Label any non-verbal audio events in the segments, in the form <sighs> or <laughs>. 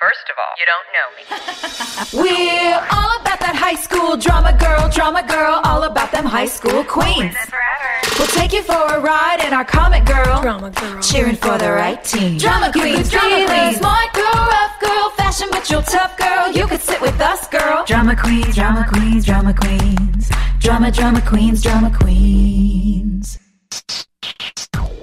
First of all, you don't know me. <laughs> We're all about that high school drama girl, drama girl, all about them high school queens. We'll take you for a ride in our comic girl, drama girl, cheering for the right team. Drama queens, drama queens, smart girl, rough girl, fashion but you're tough girl. You could sit with us, girl. Drama queens, drama queens, drama queens, drama drama queens, drama queens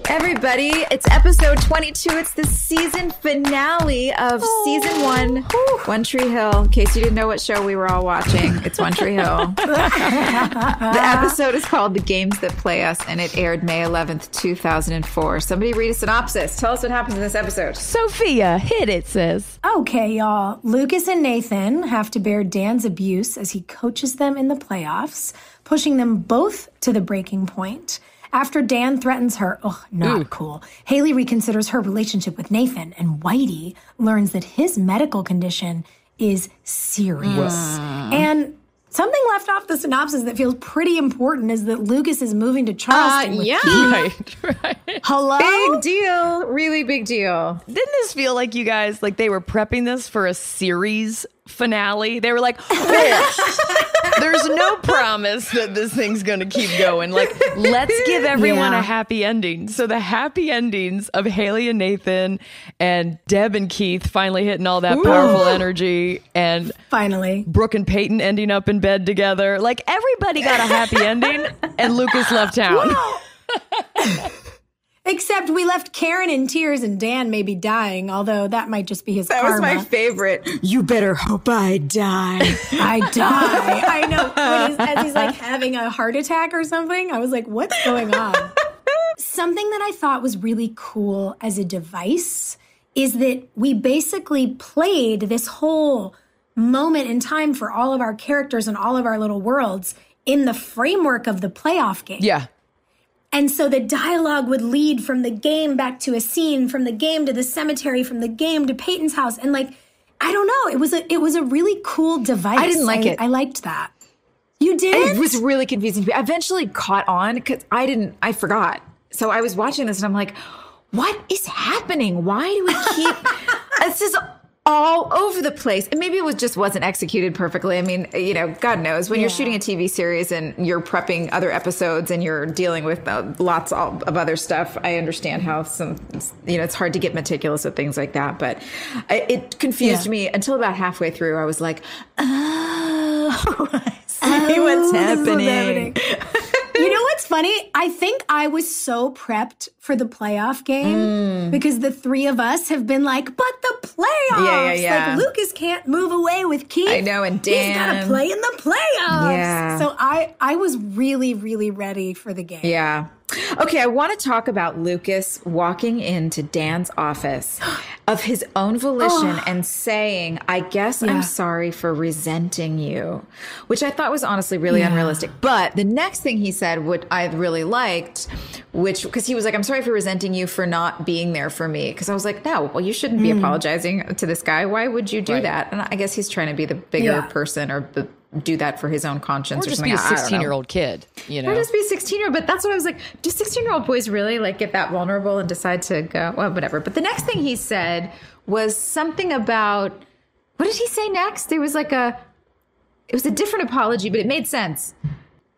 everybody. It's episode 22. It's the season finale of oh. season one, Whew. One Tree Hill. In case you didn't know what show we were all watching, it's One Tree Hill. <laughs> the episode is called The Games That Play Us, and it aired May 11th, 2004. Somebody read a synopsis. Tell us what happens in this episode. Sophia, hit it, sis. Okay, y'all. Lucas and Nathan have to bear Dan's abuse as he coaches them in the playoffs, pushing them both to the breaking point. After Dan threatens her, ugh, not Ooh. cool, Haley reconsiders her relationship with Nathan, and Whitey learns that his medical condition is serious. Mm. And something left off the synopsis that feels pretty important is that Lucas is moving to uh, Charleston. Uh, yeah. Right, right. Hello? Big deal. Really big deal. Didn't this feel like you guys, like they were prepping this for a series finale. They were like, <laughs> <laughs> there's no promise that this thing's going to keep going. Like, let's give everyone yeah. a happy ending. So, the happy endings of Haley and Nathan and Deb and Keith finally hitting all that Ooh. powerful energy and finally Brooke and Peyton ending up in bed together. Like, everybody got a happy ending, and Lucas left town. <laughs> Except we left Karen in tears and Dan maybe dying, although that might just be his That karma. was my favorite. You better hope I die. <laughs> I die. I know. He's, as he's like having a heart attack or something, I was like, what's going on? <laughs> Something that I thought was really cool as a device is that we basically played this whole moment in time for all of our characters and all of our little worlds in the framework of the playoff game. Yeah. And so the dialogue would lead from the game back to a scene, from the game to the cemetery, from the game to Peyton's house. And like, I don't know, it was a it was a really cool device. I didn't like I, it. I liked that. You did? It was really confusing to me. I eventually caught on because I didn't I forgot. So I was watching this and I'm like, what is happening? Why do we keep <laughs> this is all over the place. And maybe it was just wasn't executed perfectly. I mean, you know, God knows when yeah. you're shooting a TV series and you're prepping other episodes and you're dealing with uh, lots of other stuff. I understand how some, you know, it's hard to get meticulous with things like that. But I, it confused yeah. me until about halfway through. I was like, <laughs> oh, I see oh, what's happening. happening. you know what's funny? I think I was so prepped for the playoff game mm. because the three of us have been like, but the playoffs. Yeah, yeah, yeah. Like Lucas can't move away with Keith. I know, and Dan. He's gotta play in the playoffs. Yeah. So I I was really, really ready for the game. Yeah. Okay, I want to talk about Lucas walking into Dan's office <gasps> of his own volition oh. and saying, I guess yeah. I'm sorry for resenting you, which I thought was honestly really yeah. unrealistic. But the next thing he said, would I really liked, which because he was like, "I'm sorry for resenting you for not being there for me," because I was like, "No, well, you shouldn't be mm. apologizing to this guy. Why would you do right. that?" And I guess he's trying to be the bigger yeah. person or b- do that for his own conscience or, or just something. be a 16 year old kid you know or just be a 16 year old but that's what i was like do 16 year old boys really like get that vulnerable and decide to go well whatever but the next thing he said was something about what did he say next there was like a it was a different apology but it made sense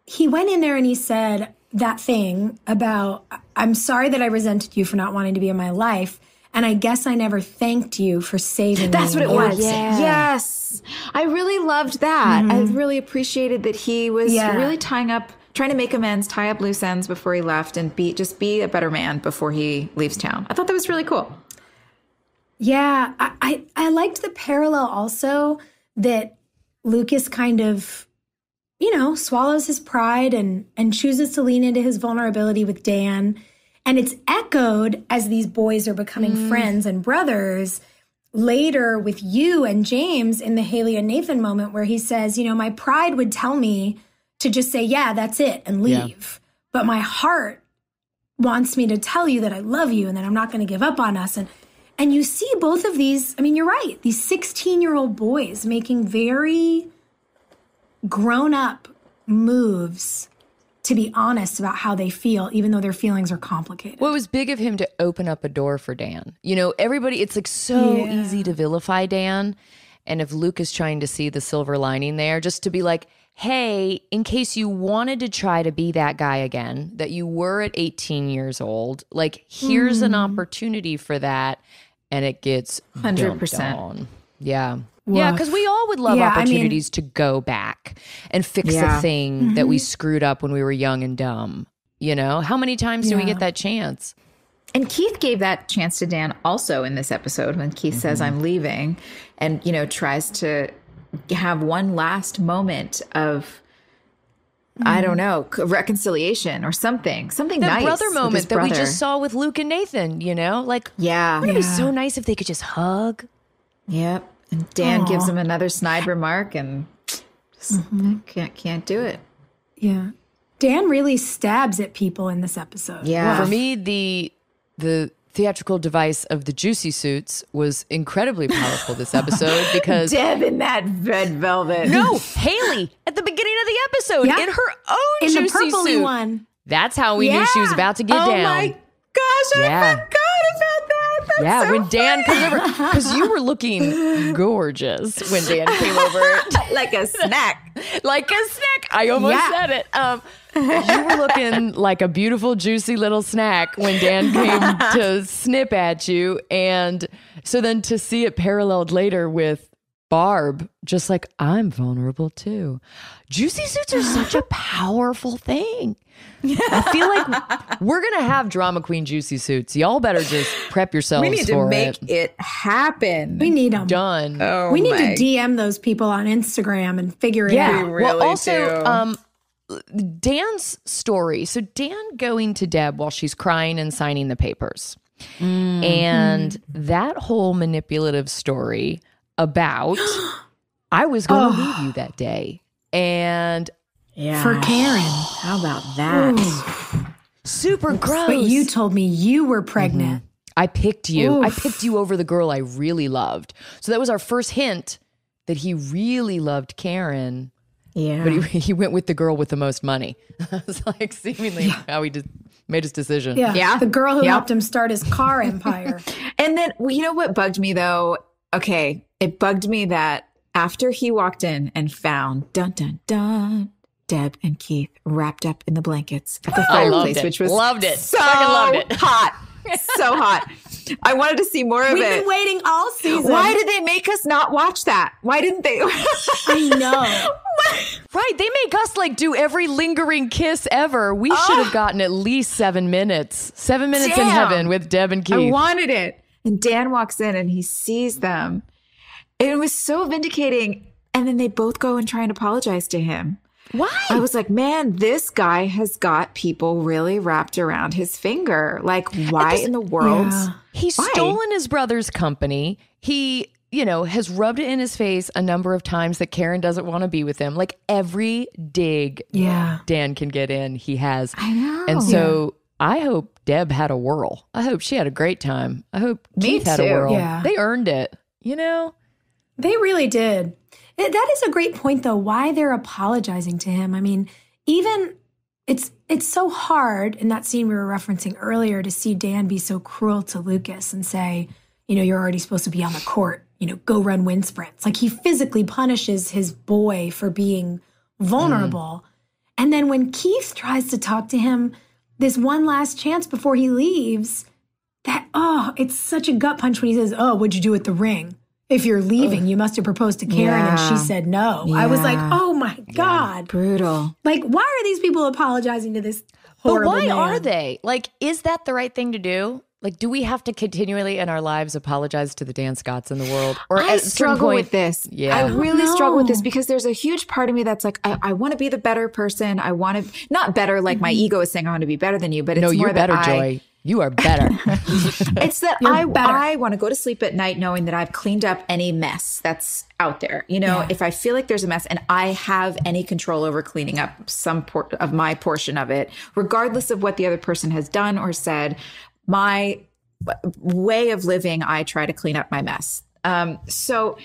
he went in there and he said that thing about, I'm sorry that I resented you for not wanting to be in my life. And I guess I never thanked you for saving That's me. what it was. Yeah. Yes. I really loved that. Mm-hmm. I really appreciated that he was yeah. really tying up, trying to make amends, tie up loose ends before he left and be just be a better man before he leaves town. I thought that was really cool. Yeah. I, I, I liked the parallel also that Lucas kind of you know, swallows his pride and and chooses to lean into his vulnerability with Dan. And it's echoed as these boys are becoming mm. friends and brothers later with you and James in the Haley and Nathan moment where he says, you know, my pride would tell me to just say, yeah, that's it and leave. Yeah. But my heart wants me to tell you that I love you and that I'm not going to give up on us and and you see both of these, I mean, you're right. These 16-year-old boys making very grown up moves to be honest about how they feel, even though their feelings are complicated. Well, it was big of him to open up a door for Dan. You know, everybody, it's like so yeah. easy to vilify Dan. And if Luke is trying to see the silver lining there, just to be like, hey, in case you wanted to try to be that guy again, that you were at 18 years old, like, here's mm. an mm-hmm. opportunity for that. And it gets 100%. Yeah. Yeah, because we all would love yeah, opportunities I mean, to go back and fix yeah. the thing mm-hmm. that we mm-hmm. screwed up when we were young and dumb. You know, how many times yeah. do we get that chance? And Keith gave that chance to Dan also in this episode when Keith mm-hmm. says, I'm leaving, and, you know, tries to have one last moment of, I don't mm-hmm. know, reconciliation or something, something that nice brother moment that we just saw with Luke and Nathan, you know? Like, yeah. Wouldn't it be so nice if they could just hug? Yep. And Dan Aww. gives him another snide remark and just, mm-hmm. can't can't do it. Yeah. Dan really stabs at people in this episode. Yeah. Well, for me, the the theatrical device of the juicy suits was incredibly powerful this episode <laughs> because Deb in that red velvet. No, Haley at the beginning of the episode yeah. in her own in juicy suit. one. That's how we yeah. knew she was about to get oh down. Oh my gosh, I yeah. forgot about that. That's yeah, so when Dan came comes over, because you were looking <laughs> gorgeous when Dan came over, <laughs> like a snack, like a snack. I almost yeah. said it. Um, you were looking like a beautiful, juicy little snack when Dan came <laughs> to snip at you, and so then to see it paralleled later with Barb, just like I'm vulnerable too. Juicy suits are such a <gasps> powerful thing. <laughs> I feel like we're gonna have drama queen juicy suits. Y'all better just prep yourselves. We need to make it. it. happen. We need them done. Oh, we need my. to DM those people on Instagram and figure it yeah. out. We really well, also, do. Um, Dan's story. So Dan going to Deb while she's crying and signing the papers, mm-hmm. and that whole manipulative story about I was going to oh. leave you that day. And yeah. for Karen, how about that? Super gross. But you told me you were pregnant. Mm-hmm. I picked you. Oof. I picked you over the girl I really loved. So that was our first hint that he really loved Karen. Yeah. But he, <laughs> he went with the girl with the most money. <laughs> it's like seemingly yeah. how he did, made his decision. Yeah. yeah. The girl who helped him start his car empire. <laughs> and then, well, you know what bugged me though? Okay. It bugged me that after he walked in and found dun dun dun Deb and Keith wrapped up in the blankets at the fireplace, which was loved it. So loved it. Hot. so hot. I wanted to see more of We've it. We've been waiting all season. Why did they make us not watch that? Why didn't they? I know. <laughs> right. They make us like do every lingering kiss ever. We oh. should have gotten at least seven minutes. Seven minutes Damn. in heaven with Deb and Keith. I wanted it. And Dan walks in and he sees them. It was so vindicating. And then they both go and try and apologize to him. Why? I was like, man, this guy has got people really wrapped around his finger. Like, why this, in the world? Yeah. He's why? stolen his brother's company. He, you know, has rubbed it in his face a number of times that Karen doesn't want to be with him. Like every dig yeah. Dan can get in, he has. I know. And so I hope Deb had a whirl. I hope she had a great time. I hope Me Keith too. had a whirl. Yeah. They earned it, you know? They really did. that is a great point, though, why they're apologizing to him. I mean, even it's it's so hard in that scene we were referencing earlier to see Dan be so cruel to Lucas and say, you know, you're already supposed to be on the court, you know, go run wind sprints. Like he physically punishes his boy for being mm. vulnerable. Mm. And then when Keith tries to talk to him, this one last chance before he leaves. That, oh, it's such a gut punch when he says, Oh, what'd you do with the ring? If you're leaving, Ugh. you must have proposed to Karen yeah. and she said no. Yeah. I was like, Oh my God. Yeah. Brutal. Like, why are these people apologizing to this? Horrible but why man? are they? Like, is that the right thing to do? like do we have to continually in our lives apologize to the dan scotts in the world or i struggle point, with this yeah i really oh, no. struggle with this because there's a huge part of me that's like i, I want to be the better person i want to not better like my mm-hmm. ego is saying i want to be better than you but it's no you're better I, joy you are better. <laughs> <laughs> it's that You're I better. I want to go to sleep at night knowing that I've cleaned up any mess that's out there. You know, yeah. if I feel like there's a mess and I have any control over cleaning up some por- of my portion of it, regardless of what the other person has done or said, my way of living, I try to clean up my mess. Um, so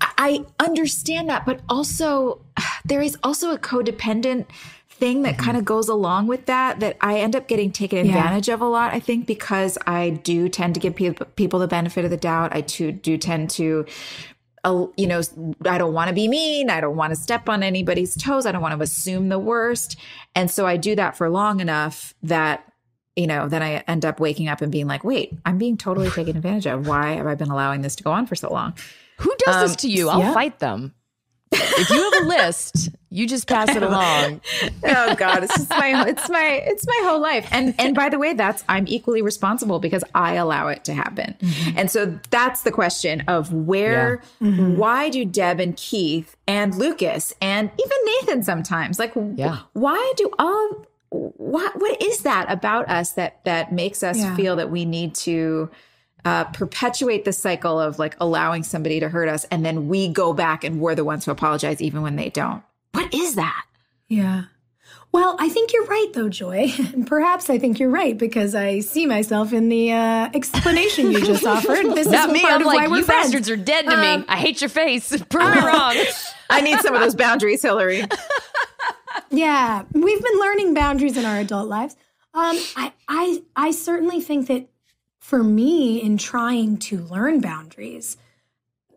I understand that, but also <sighs> there is also a codependent thing that mm-hmm. kind of goes along with that that I end up getting taken advantage yeah. of a lot, I think, because I do tend to give pe- people the benefit of the doubt. I too do tend to. Uh, you know, I don't want to be mean. I don't want to step on anybody's toes. I don't want to assume the worst. And so I do that for long enough that you know, then I end up waking up and being like, wait, I'm being totally taken <sighs> advantage of. Why have I been allowing this to go on for so long? Who does um, this to you? I'll yeah. fight them. If you have a list, you just <laughs> pass it oh, along. oh God, it's just my it's my it's my whole life. And and by the way, that's I'm equally responsible because I allow it to happen. Mm-hmm. And so that's the question of where yeah. mm-hmm. why do Deb and Keith and Lucas and even Nathan sometimes like yeah. why do all what what is that about us that that makes us yeah. feel that we need to uh, perpetuate the cycle of like allowing somebody to hurt us and then we go back and we're the ones who apologize even when they don't what is that yeah well i think you're right though joy <laughs> perhaps i think you're right because i see myself in the uh, explanation you just <laughs> offered this Not is me. part I'm of like, why we're you friends. bastards are dead to um, me i hate your face <laughs> prove me uh, wrong i need some of those boundaries hillary yeah, we've been learning boundaries in our adult lives. Um, I, I, I certainly think that for me, in trying to learn boundaries,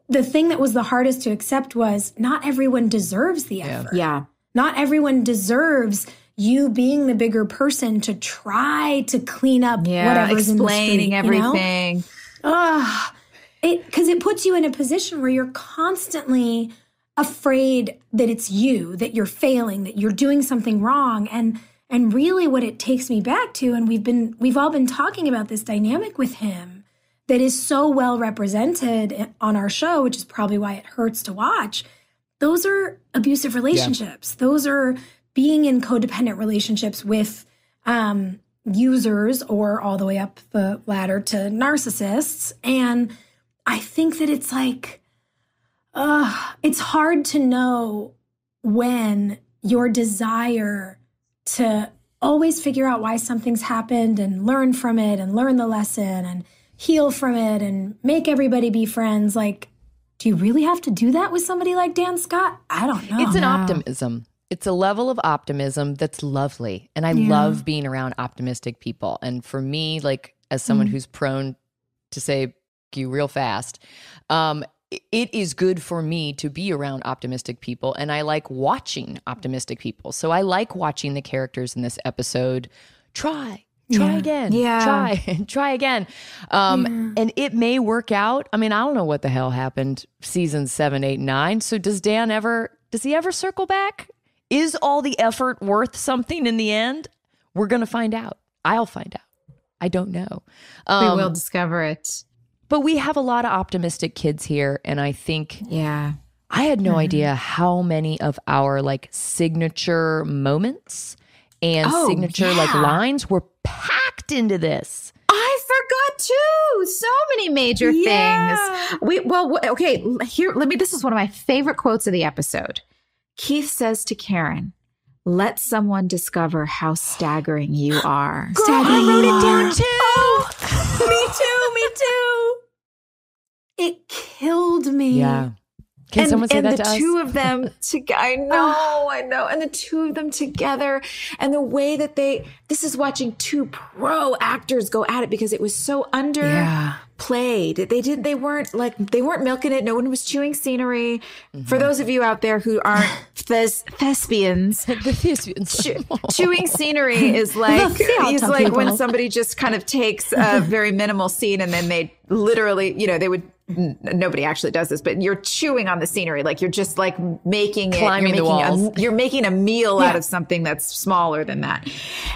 the thing that was the hardest to accept was not everyone deserves the effort. Yeah. yeah. Not everyone deserves you being the bigger person to try to clean up yeah, whatever's explaining in the street, everything. You know? Ugh. It because it puts you in a position where you're constantly afraid that it's you, that you're failing, that you're doing something wrong. And and really what it takes me back to, and we've been we've all been talking about this dynamic with him that is so well represented on our show, which is probably why it hurts to watch. Those are abusive relationships. Yeah. Those are being in codependent relationships with um, users or all the way up the ladder to narcissists. And I think that it's like uh, it's hard to know when your desire to always figure out why something's happened and learn from it and learn the lesson and heal from it and make everybody be friends like do you really have to do that with somebody like Dan Scott? I don't know. It's an wow. optimism. It's a level of optimism that's lovely. And I yeah. love being around optimistic people. And for me, like as someone mm. who's prone to say you real fast, um, it is good for me to be around optimistic people and I like watching optimistic people. So I like watching the characters in this episode try try yeah. again yeah try and <laughs> try again um yeah. and it may work out i mean i don't know what the hell happened season seven eight nine so does dan ever does he ever circle back is all the effort worth something in the end we're gonna find out i'll find out i don't know um, we will um, discover it but we have a lot of optimistic kids here. And I think. Yeah. I had no mm-hmm. idea how many of our like signature moments and oh, signature yeah. like lines were packed into this. I forgot too. So many major yeah. things. We well okay, here let me this is one of my favorite quotes of the episode. Keith says to Karen, "Let someone discover how staggering you <gasps> are." Girl, staggering I wrote it down too. Oh. It killed me. Yeah. Can and, someone say and that the two of them <laughs> together. I ah. know, I know. And the two of them together and the way that they, this is watching two pro actors go at it because it was so under yeah. played. They did, they weren't like, they weren't milking it. No one was chewing scenery. Mm-hmm. For those of you out there who aren't <laughs> thes- thespians, <laughs> the thespians. chewing scenery is like, is like when somebody just kind of takes a very minimal scene and then they literally, you know, they would nobody actually does this, but you're chewing on the scenery. Like you're just like making it, climbing you're making the walls. A, you're making a meal yeah. out of something that's smaller than that.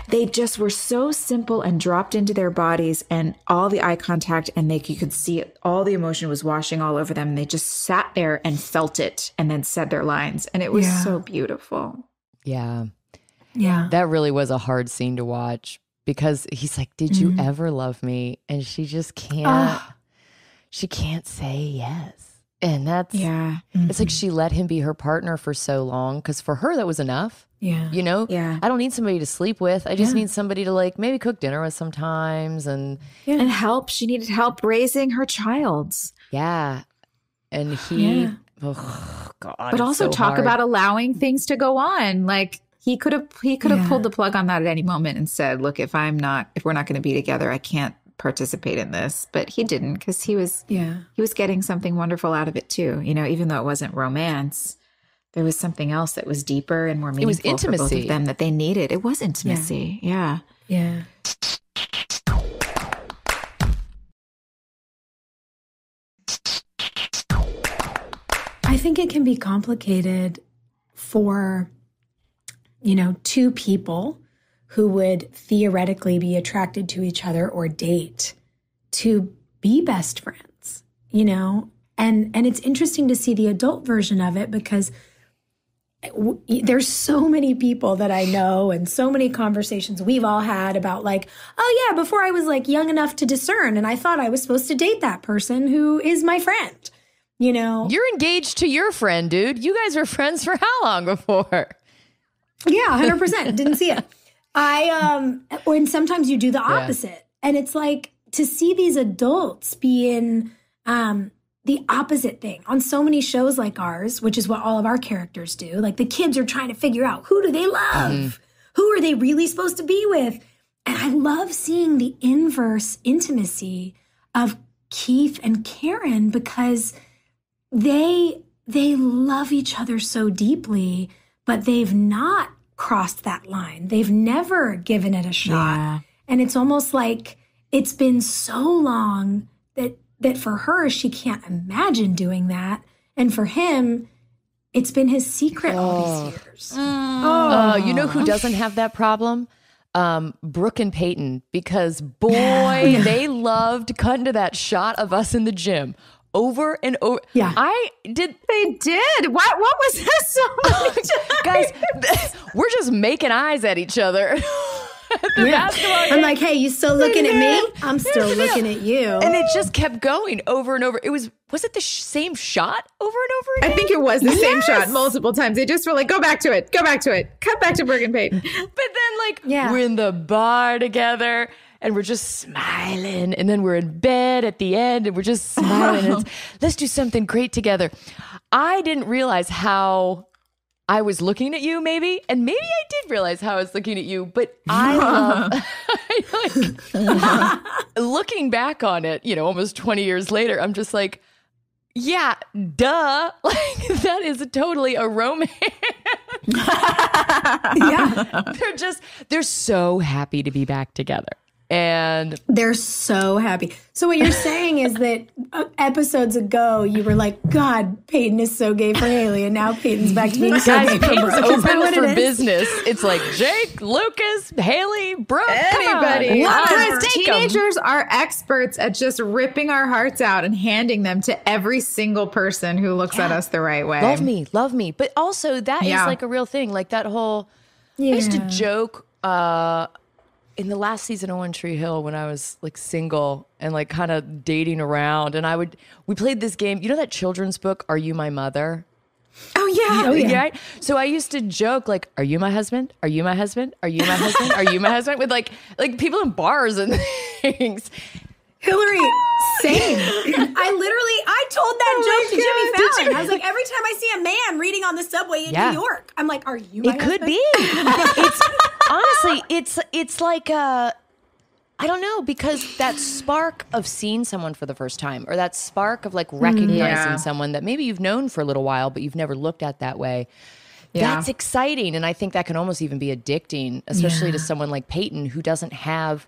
They just were so simple and dropped into their bodies and all the eye contact and they you could see all the emotion was washing all over them. They just sat there and felt it and then said their lines. And it was yeah. so beautiful. Yeah. Yeah. That really was a hard scene to watch because he's like, Did you mm-hmm. ever love me? And she just can't she can't say yes. And that's yeah. Mm-hmm. It's like mm-hmm. she let him be her partner for so long because for her that was enough. Yeah. You know? Yeah. I don't need somebody to sleep with. I just yeah. need somebody to like maybe cook dinner with sometimes and yeah. and help. She needed help raising her child. Yeah. And he yeah. oh God. But also so talk hard. about allowing things to go on. Like he could have he could have pulled the plug on that at any moment and said, Look, if I'm not if we're not gonna be together, I can't participate in this, but he didn't because he was yeah he was getting something wonderful out of it too. You know, even though it wasn't romance, there was something else that was deeper and more meaningful. It was intimacy for both of them that they needed. It was intimacy. Yeah. Yeah. yeah. I think it can be complicated for you know two people who would theoretically be attracted to each other or date to be best friends, you know? And and it's interesting to see the adult version of it because there's so many people that I know and so many conversations we've all had about like, oh yeah, before I was like young enough to discern and I thought I was supposed to date that person who is my friend. You know, you're engaged to your friend, dude. You guys were friends for how long before? Yeah, 100%. Didn't see it. I um and sometimes you do the opposite. Yeah. And it's like to see these adults be in um the opposite thing on so many shows like ours, which is what all of our characters do. Like the kids are trying to figure out who do they love? Mm. Who are they really supposed to be with? And I love seeing the inverse intimacy of Keith and Karen because they they love each other so deeply, but they've not crossed that line. They've never given it a shot. Yeah. And it's almost like it's been so long that that for her she can't imagine doing that and for him it's been his secret oh. all these years. Mm. Oh. oh, you know who doesn't have that problem? um, Brooke and Peyton because boy, <laughs> they loved cutting to that shot of us in the gym over and over. Yeah. I did. They did. What, what was this? <laughs> So <laughs> Guys, <laughs> we're just making eyes at each other. yeah. I'm like, hey, you still looking at me? I'm still looking at you. And it just kept going over and over. It was was it the sh- same shot over and over again? I think it was the yes. same shot multiple times. They just were like, go back to it, go back to it, cut back to Bergen Payton. but then like yeah. we're in the bar together and we're just smiling. And then we're in bed at the end and we're just smiling. <laughs> Let's do something great together. I didn't realize how I was looking at you, maybe, and maybe I did realize how I was looking at you, but I <laughs> love <laughs> like, looking back on it, you know, almost 20 years later, I'm just like, yeah, duh. Like that is totally a romance. yeah. They're just they're so happy to be back together and they're so happy. So what you're saying is that uh, episodes ago you were like, "God, Peyton is so gay for Haley," and now Peyton's back to being so Guys, gay for Brooke. open for it business. It's like Jake, Lucas, Haley, Brooke, anybody. Because teenagers em. are experts at just ripping our hearts out and handing them to every single person who looks yeah. at us the right way. Love me, love me, but also that yeah. is like a real thing. Like that whole. Yeah. I used to joke. Uh, in the last season of One Tree Hill when I was like single and like kind of dating around and I would we played this game. You know that children's book Are You My Mother? Oh yeah. Oh, yeah. Right? So I used to joke like are you my husband? Are you my husband? Are you my husband? Are you my <laughs> husband? With like like people in bars and <laughs> things. Hillary, same. <laughs> I literally, I told that oh joke to Jimmy Fallon. I was like, every time I see a man reading on the subway in yeah. New York, I'm like, are you? it husband? could be. it's honestly, it's it's like a uh, I don't know because that spark of seeing someone for the first time or that spark of like mm-hmm. recognizing yeah. someone that maybe you've known for a little while but you've never looked at that way. Yeah. That's exciting and I think that can almost even be addicting especially yeah. to someone like Peyton who doesn't have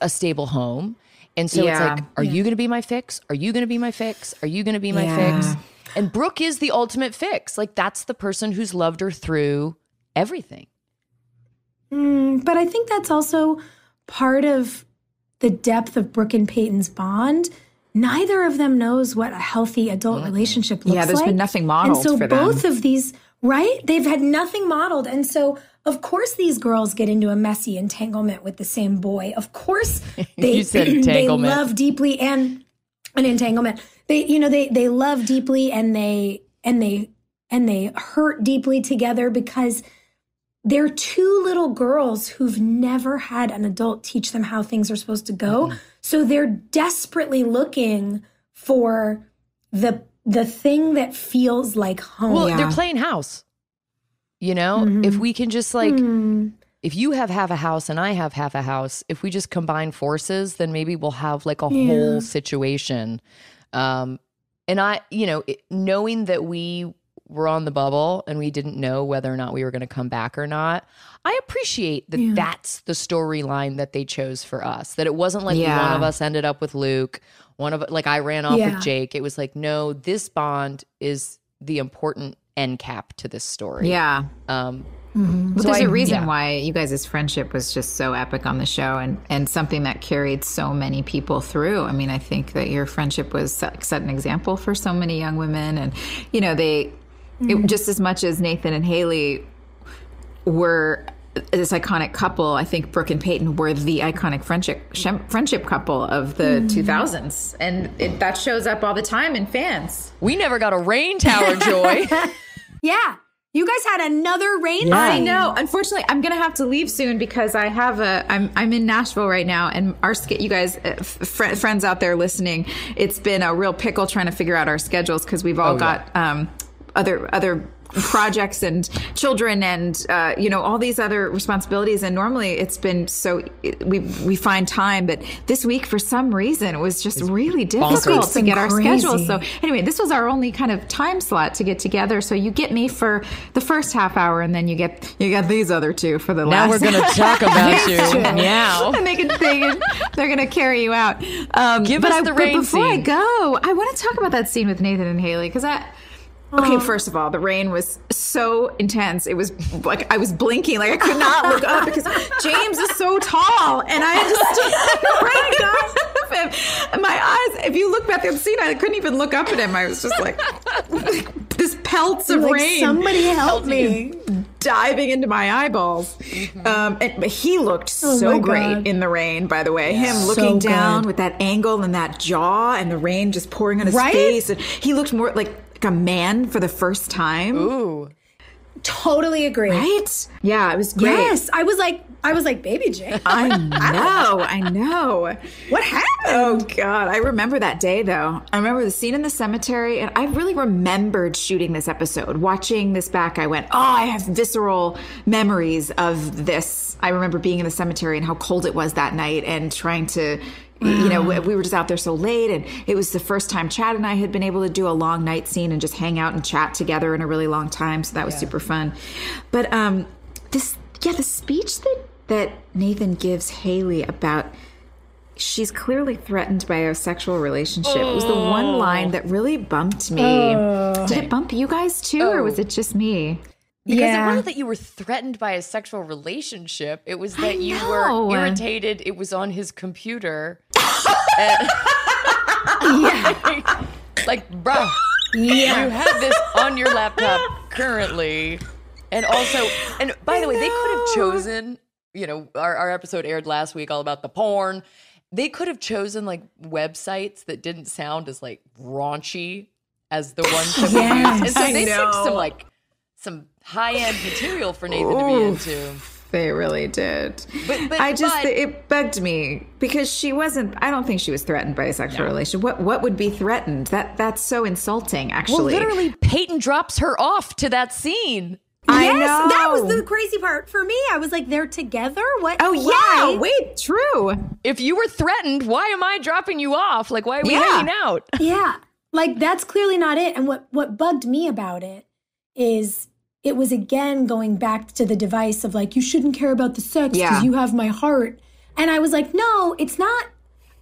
a stable home. And so it's like are you going to be my fix? Are you going to be my fix? Are you going to be my fix? And Brooke is the ultimate fix. Like that's the person who's loved her through everything. Mm, but I think that's also part of the depth of Brooke and Peyton's bond. Neither of them knows what a healthy adult mm relationship looks like. Yeah, there's like. been nothing modeled. And so for both them. of these, right? They've had nothing modeled. And so of course these girls get into a messy entanglement with the same boy. Of course <laughs> they, <clears throat> they love deeply and an entanglement. They you know, they they love deeply and they and they and they hurt deeply together because they're two little girls who've never had an adult teach them how things are supposed to go. Mm-hmm. So they're desperately looking for the the thing that feels like home. Well, yeah. they're playing house. You know, mm-hmm. if we can just like mm-hmm. if you have half a house and I have half a house, if we just combine forces, then maybe we'll have like a yeah. whole situation. Um and I, you know, knowing that we were on the bubble and we didn't know whether or not we were going to come back or not. I appreciate that yeah. that's the storyline that they chose for us. That it wasn't like yeah. one of us ended up with Luke, one of like I ran off yeah. with Jake. It was like no, this bond is the important end cap to this story. Yeah. Um Mm-hmm. there's I, a reason yeah. why you guys' friendship was just so epic on the show and, and something that carried so many people through. I mean, I think that your friendship was set, set an example for so many young women. And, you know, they, Mm-hmm. It, just as much as Nathan and Haley were this iconic couple, I think Brooke and Peyton were the iconic friendship friendship couple of the mm-hmm. 2000s, and it, that shows up all the time in fans. We never got a rain tower, Joy. <laughs> yeah, you guys had another rain. Yeah. I know. Unfortunately, I'm gonna have to leave soon because I have a. I'm I'm in Nashville right now, and our you guys, uh, friends out there listening, it's been a real pickle trying to figure out our schedules because we've all oh, got yeah. um, other other projects and children and uh, you know all these other responsibilities and normally it's been so we we find time but this week for some reason it was just it's really difficult to get our schedule schedules so anyway this was our only kind of time slot to get together so you get me for the first half hour and then you get you got these other two for the now last now we're going to talk about you now <laughs> and they can, they can they're going to carry you out um, Give but us I, the before scene. I go I want to talk about that scene with Nathan and Haley because I Okay, first of all, the rain was so intense. It was like I was blinking, like I could not look up because James is so tall, and I just <laughs> to him. And my eyes, if you look back at the scene, I couldn't even look up at him. I was just like, like <laughs> this pelts of like, rain. Somebody help me! Diving into my eyeballs. Mm-hmm. Um, and, but he looked oh so great in the rain. By the way, yeah. him looking so down good. with that angle and that jaw, and the rain just pouring on his right? face, and he looked more like like a man for the first time. Ooh. Totally agree. Right? Yeah, it was great. Yes. I was like, I was like, baby Jane. <laughs> I know, I know. What happened? Oh God. I remember that day though. I remember the scene in the cemetery, and I really remembered shooting this episode. Watching this back, I went, Oh, I have visceral memories of this. I remember being in the cemetery and how cold it was that night and trying to you know, we were just out there so late, and it was the first time Chad and I had been able to do a long night scene and just hang out and chat together in a really long time. So that was yeah. super fun. But um, this, yeah, the speech that that Nathan gives Haley about she's clearly threatened by a sexual relationship oh. was the one oh. line that really bumped me. Oh. Did it bump you guys too, oh. or was oh. it just me? Because yeah. it wasn't that you were threatened by a sexual relationship. It was that you were irritated. It was on his computer. And yeah. <laughs> like, bro, yeah. you have this on your laptop currently. And also, and by the way, they could have chosen, you know, our, our episode aired last week all about the porn. They could have chosen like websites that didn't sound as like raunchy as the ones that <laughs> yes, we used. And so they took picked some like some high end material for Nathan Ooh. to be into. They really did. But, but I just but, it bugged me because she wasn't. I don't think she was threatened by a sexual no. relation. What what would be threatened? That that's so insulting. Actually, well, literally, Peyton drops her off to that scene. I yes, know. that was the crazy part for me. I was like, they're together. What? Oh why? yeah, wait, true. If you were threatened, why am I dropping you off? Like, why are we yeah. hanging out? Yeah, like that's clearly not it. And what what bugged me about it is it was again going back to the device of like, you shouldn't care about the sex because yeah. you have my heart. And I was like, no, it's not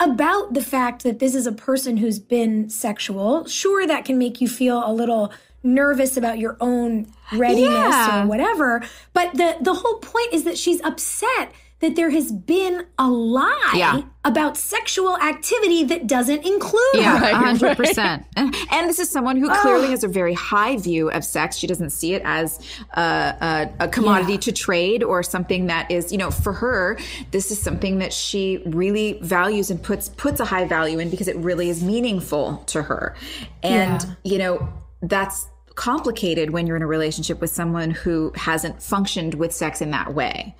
about the fact that this is a person who's been sexual. Sure, that can make you feel a little nervous about your own readiness yeah. or whatever. But the the whole point is that she's upset that there has been a lie yeah. about sexual activity that doesn't include yeah, her. 100%. Right? <laughs> And, this is someone who oh. clearly has a very high view of sex. She doesn't see it as a, uh, a, uh, a commodity yeah. to trade or something that is, you know, for her, this is something that she really values and puts puts a high value in because it really is meaningful to her. And, yeah. you know, that's complicated when you're in a relationship with someone who hasn't functioned with sex in that way.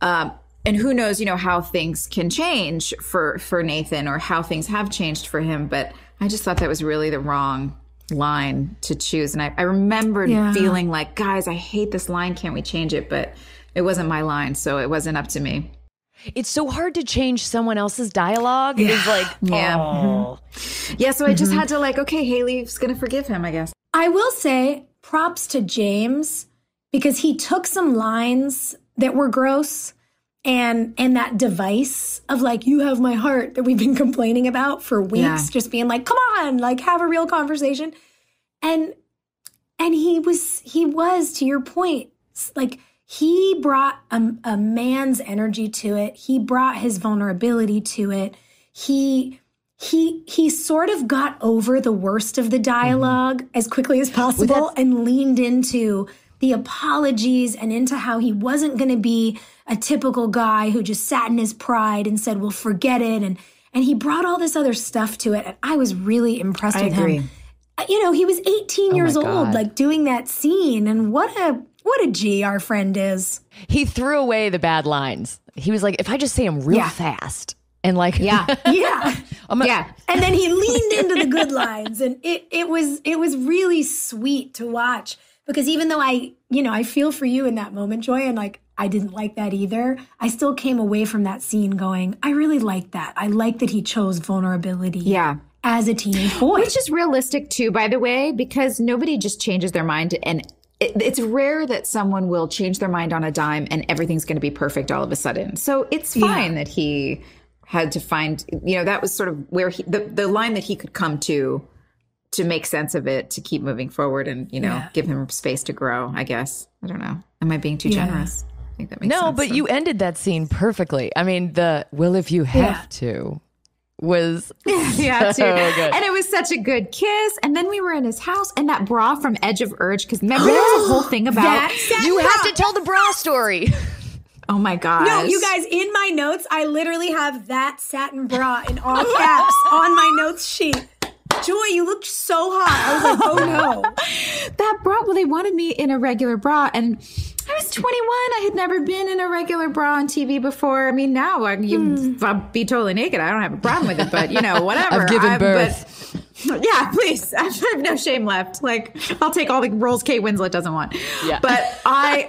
Um, and who knows, you know, how things can change for for Nathan or how things have changed for him. But I just thought that was really the wrong line to choose. And I, I remember yeah. feeling like, guys, I hate this line. Can't we change it? But it wasn't my line, so it wasn't up to me. It's so hard to change someone else's dialogue. Yeah. It's like, <laughs> yeah. Oh. Mm-hmm. Yeah, so I just had to like, okay, Haley's going to forgive him, I guess. I will say props to James because he took some lines that were gross and and that device of like you have my heart that we've been <laughs> complaining about for weeks yeah. just being like come on like have a real conversation and and he was he was to your point like he brought a, a man's energy to it he brought his vulnerability to it he he he sort of got over the worst of the mm-hmm. dialogue mm-hmm. as quickly as possible well, and leaned into the apologies and into how he wasn't going to be a typical guy who just sat in his pride and said, "Well, forget it." And and he brought all this other stuff to it, and I was really impressed I with agree. him. Uh, you know, he was 18 oh years old, like doing that scene, and what a what a G our friend is. He threw away the bad lines. He was like, "If I just say them real yeah. fast." And like yeah <laughs> yeah a- yeah, and then he leaned into the good lines, and it it was it was really sweet to watch because even though I, you know, I feel for you in that moment, Joy, and like I didn't like that either, I still came away from that scene going, I really like that. I like that he chose vulnerability. Yeah as a teenage boy. Which is realistic too, by the way, because nobody just changes their mind and it, it's rare that someone will change their mind on a dime and everything's going to be perfect all of a sudden. So it's fine yeah. that he had to find, you know, that was sort of where he, the, the line that he could come to to make sense of it to keep moving forward and you know yeah. give him space to grow i guess i don't know am i being too yeah. generous i think that makes no sense, but so. you ended that scene perfectly i mean the will if you have yeah. to was <laughs> yeah and it was such a good kiss and then we were in his house and that bra from edge of urge because remember there was a whole thing <gasps> about you have to tell the bra story <laughs> Oh my god! No, you guys, in my notes, I literally have that satin bra in all <laughs> caps on my notes sheet. <laughs> Joy, you looked so hot. I was like, oh no. <laughs> that bra, well, they wanted me in a regular bra. And I was 21. I had never been in a regular bra on TV before. I mean, now I, you, mm. I'll be totally naked. I don't have a problem with it, but you know, <laughs> whatever. I've given birth. but, <laughs> Yeah, please. <laughs> I have no shame left. Like, I'll take all the roles Kate Winslet doesn't want. Yeah. But I.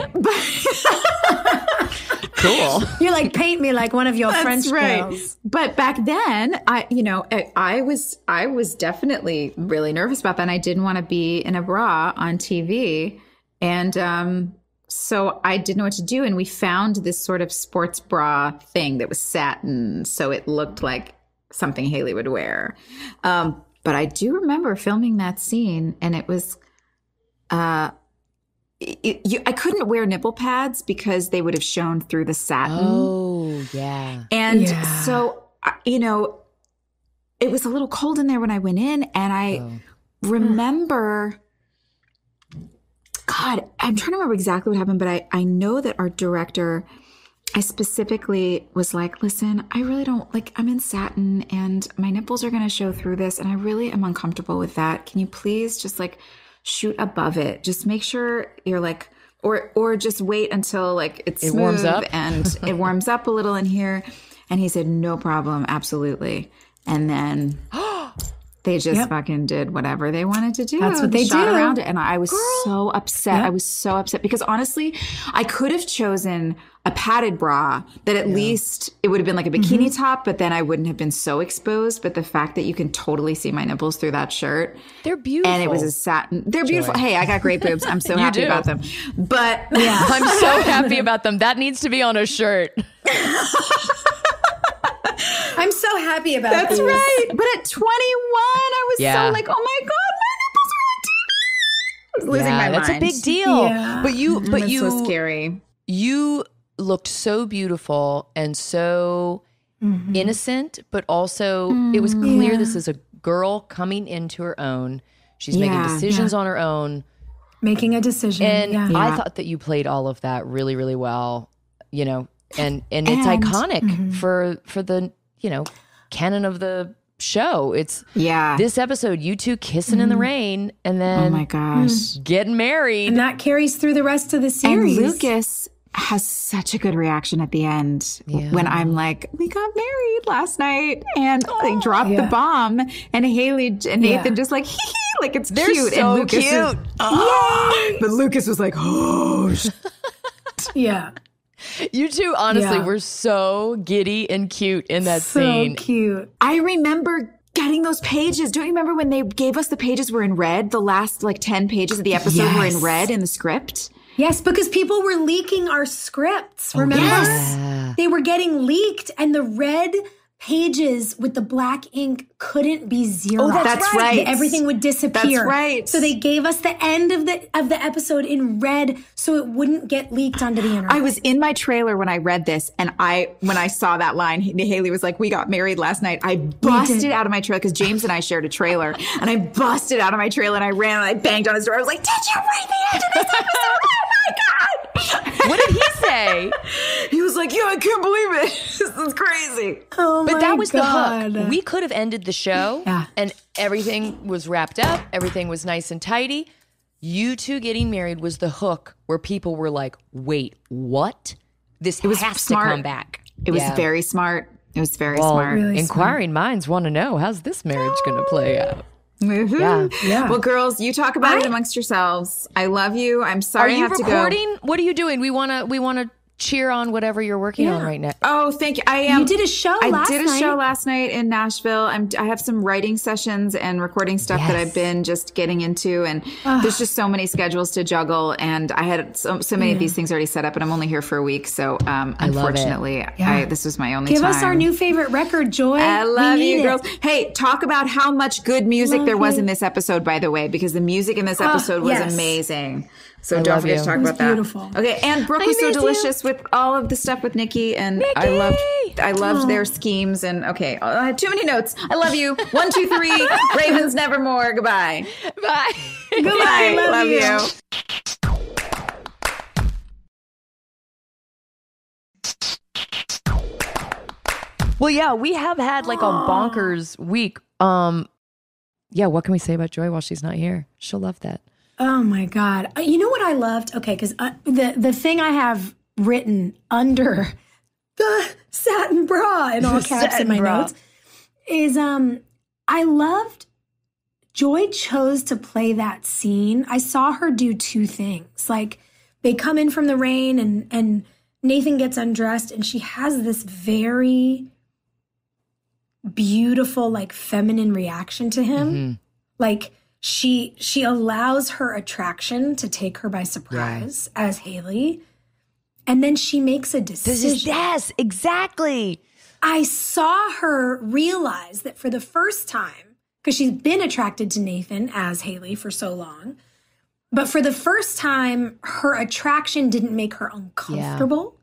But cool. <laughs> You're like paint me like one of your That's French right. girls. But back then, I you know I, I was I was definitely really nervous about that. And I didn't want to be in a bra on TV, and um, so I didn't know what to do. And we found this sort of sports bra thing that was satin, so it looked like something Haley would wear. Um, but I do remember filming that scene, and it was, uh, it, you, I couldn't wear nipple pads because they would have shown through the satin. Oh, yeah. And yeah. so, you know, it was a little cold in there when I went in, and I oh. remember. God, I'm trying to remember exactly what happened, but I, I know that our director I specifically was like, listen, I really don't like, I'm in satin and my nipples are going to show through this. And I really am uncomfortable with that. Can you please just like shoot above it? Just make sure you're like, or, or just wait until like it's it warms up and it <laughs> warms up a little in here. And he said, no problem. Absolutely. And then <gasps> they just yep. fucking did whatever they wanted to do. That's what they, they do. around it. And I was Girl. so upset. Yep. I was so upset because honestly, I could have chosen a padded bra that at yeah. least it would have been like a bikini mm-hmm. top, but then I wouldn't have been so exposed. But the fact that you can totally see my nipples through that shirt. They're beautiful. And it was a satin. They're Joy. beautiful. Hey, I got great boobs. I'm so <laughs> happy do. about them. But yeah. <laughs> I'm so <laughs> happy about them. That needs to be on a shirt. I'm so happy about That's these. right. But at 21, I was yeah. so like, oh my God, my nipples are losing yeah, my that's mind. That's a big deal. Yeah. But you, mm-hmm. but that's you, so scary. You looked so beautiful and so mm-hmm. innocent, but also mm, it was mm. clear yeah. this is a girl coming into her own. She's yeah, making decisions yeah. on her own. Making a decision. And I thought that you played all of that really, really well, you know, and and, and it's iconic mm-hmm. for for the, you know, canon of the show. It's yeah. This episode, you two kissing mm. in the mm-hmm. rain, and oh then oh my gosh, getting married, and that carries through the rest of the series. And Lucas has such a good reaction at the end yeah. when I'm like, we got married last night and oh, they dropped yeah. the bomb and Haley and Nathan just like, <laughs> hee hee, like it's They're cute. So and Lucas cute. Is, oh. But Lucas was like, oh, <laughs> yeah. You two honestly were so giddy and cute in that so scene. So cute. I remember getting those pages. Don't you remember when they gave us the pages were in red? The last like 10 pages of the episode yes. were in red in the script. Yes, because people were leaking our scripts, oh, remember? yes. Yeah. They were getting leaked and the red pages with the black ink couldn't be zero. Oh, that's, that's right. right. Everything would disappear. That's right. So they gave us the end of the of the episode in red so it wouldn't get leaked onto the internet. I was in my trailer when I read this and I when I saw that line Haley was like we got married last night. I busted out of my trailer cuz James and I shared a trailer and I busted out of my trailer and I ran and I banged on his door. I was like, "Did you write the end of this episode?" <laughs> what did he say? <laughs> He was like, "Yo, I can't believe it. <laughs> this is crazy." Oh but that was God. the hook. We could have ended the show, yeah. and everything was wrapped up. Everything was nice and tidy. You two getting married was the hook where people were like, "Wait, what? This it was has smart. to come back." It yeah. was very smart. It was very well, smart. Really inquiring smart. minds want to know how's this marriage going to play out. Mm-hmm. Yeah. yeah. Well, girls, you talk about I, it amongst yourselves. I love you. I'm sorry. Are you recording? What are you doing? We wanna we wanna cheer on whatever you're working yeah. on right now. Oh, thank you. I am. Um, you did a show. I last did a night. show last night in Nashville. I'm. I have some writing sessions and recording stuff yes. that I've been just getting into, and Ugh. there's just so many schedules to juggle. And I had so, so many yeah. of these things already set up, and I'm only here for a week, so um, I unfortunately, yeah. I, this was my only. Give time. us our new favorite record, Joy. I love you, it. girls. Hey, talk about how much good music love there was it. in this episode, by the way, because the music in this episode was yes. amazing. So I don't forget you. to talk about beautiful. that. Okay, and Brooke I was so delicious you. with all of the stuff with Nikki, and Nikki! I loved I loved Aww. their schemes. And okay, uh, I had too many notes. I love you. One, two, three. <laughs> Ravens nevermore. Goodbye. Bye. Goodbye. <laughs> love, love you. you. Well, yeah, we have had like Aww. a bonkers week. Um, yeah, what can we say about Joy while she's not here? She'll love that. Oh my God. Uh, you know what I loved? Okay, because uh, the, the thing I have written under the satin bra in all <laughs> caps in my bra. notes is um I loved Joy chose to play that scene. I saw her do two things. Like they come in from the rain and and Nathan gets undressed and she has this very beautiful like feminine reaction to him. Mm-hmm. Like she she allows her attraction to take her by surprise yeah. as Haley, and then she makes a decision. Is, yes, exactly. I saw her realize that for the first time, because she's been attracted to Nathan as Haley for so long, but for the first time, her attraction didn't make her uncomfortable. Yeah.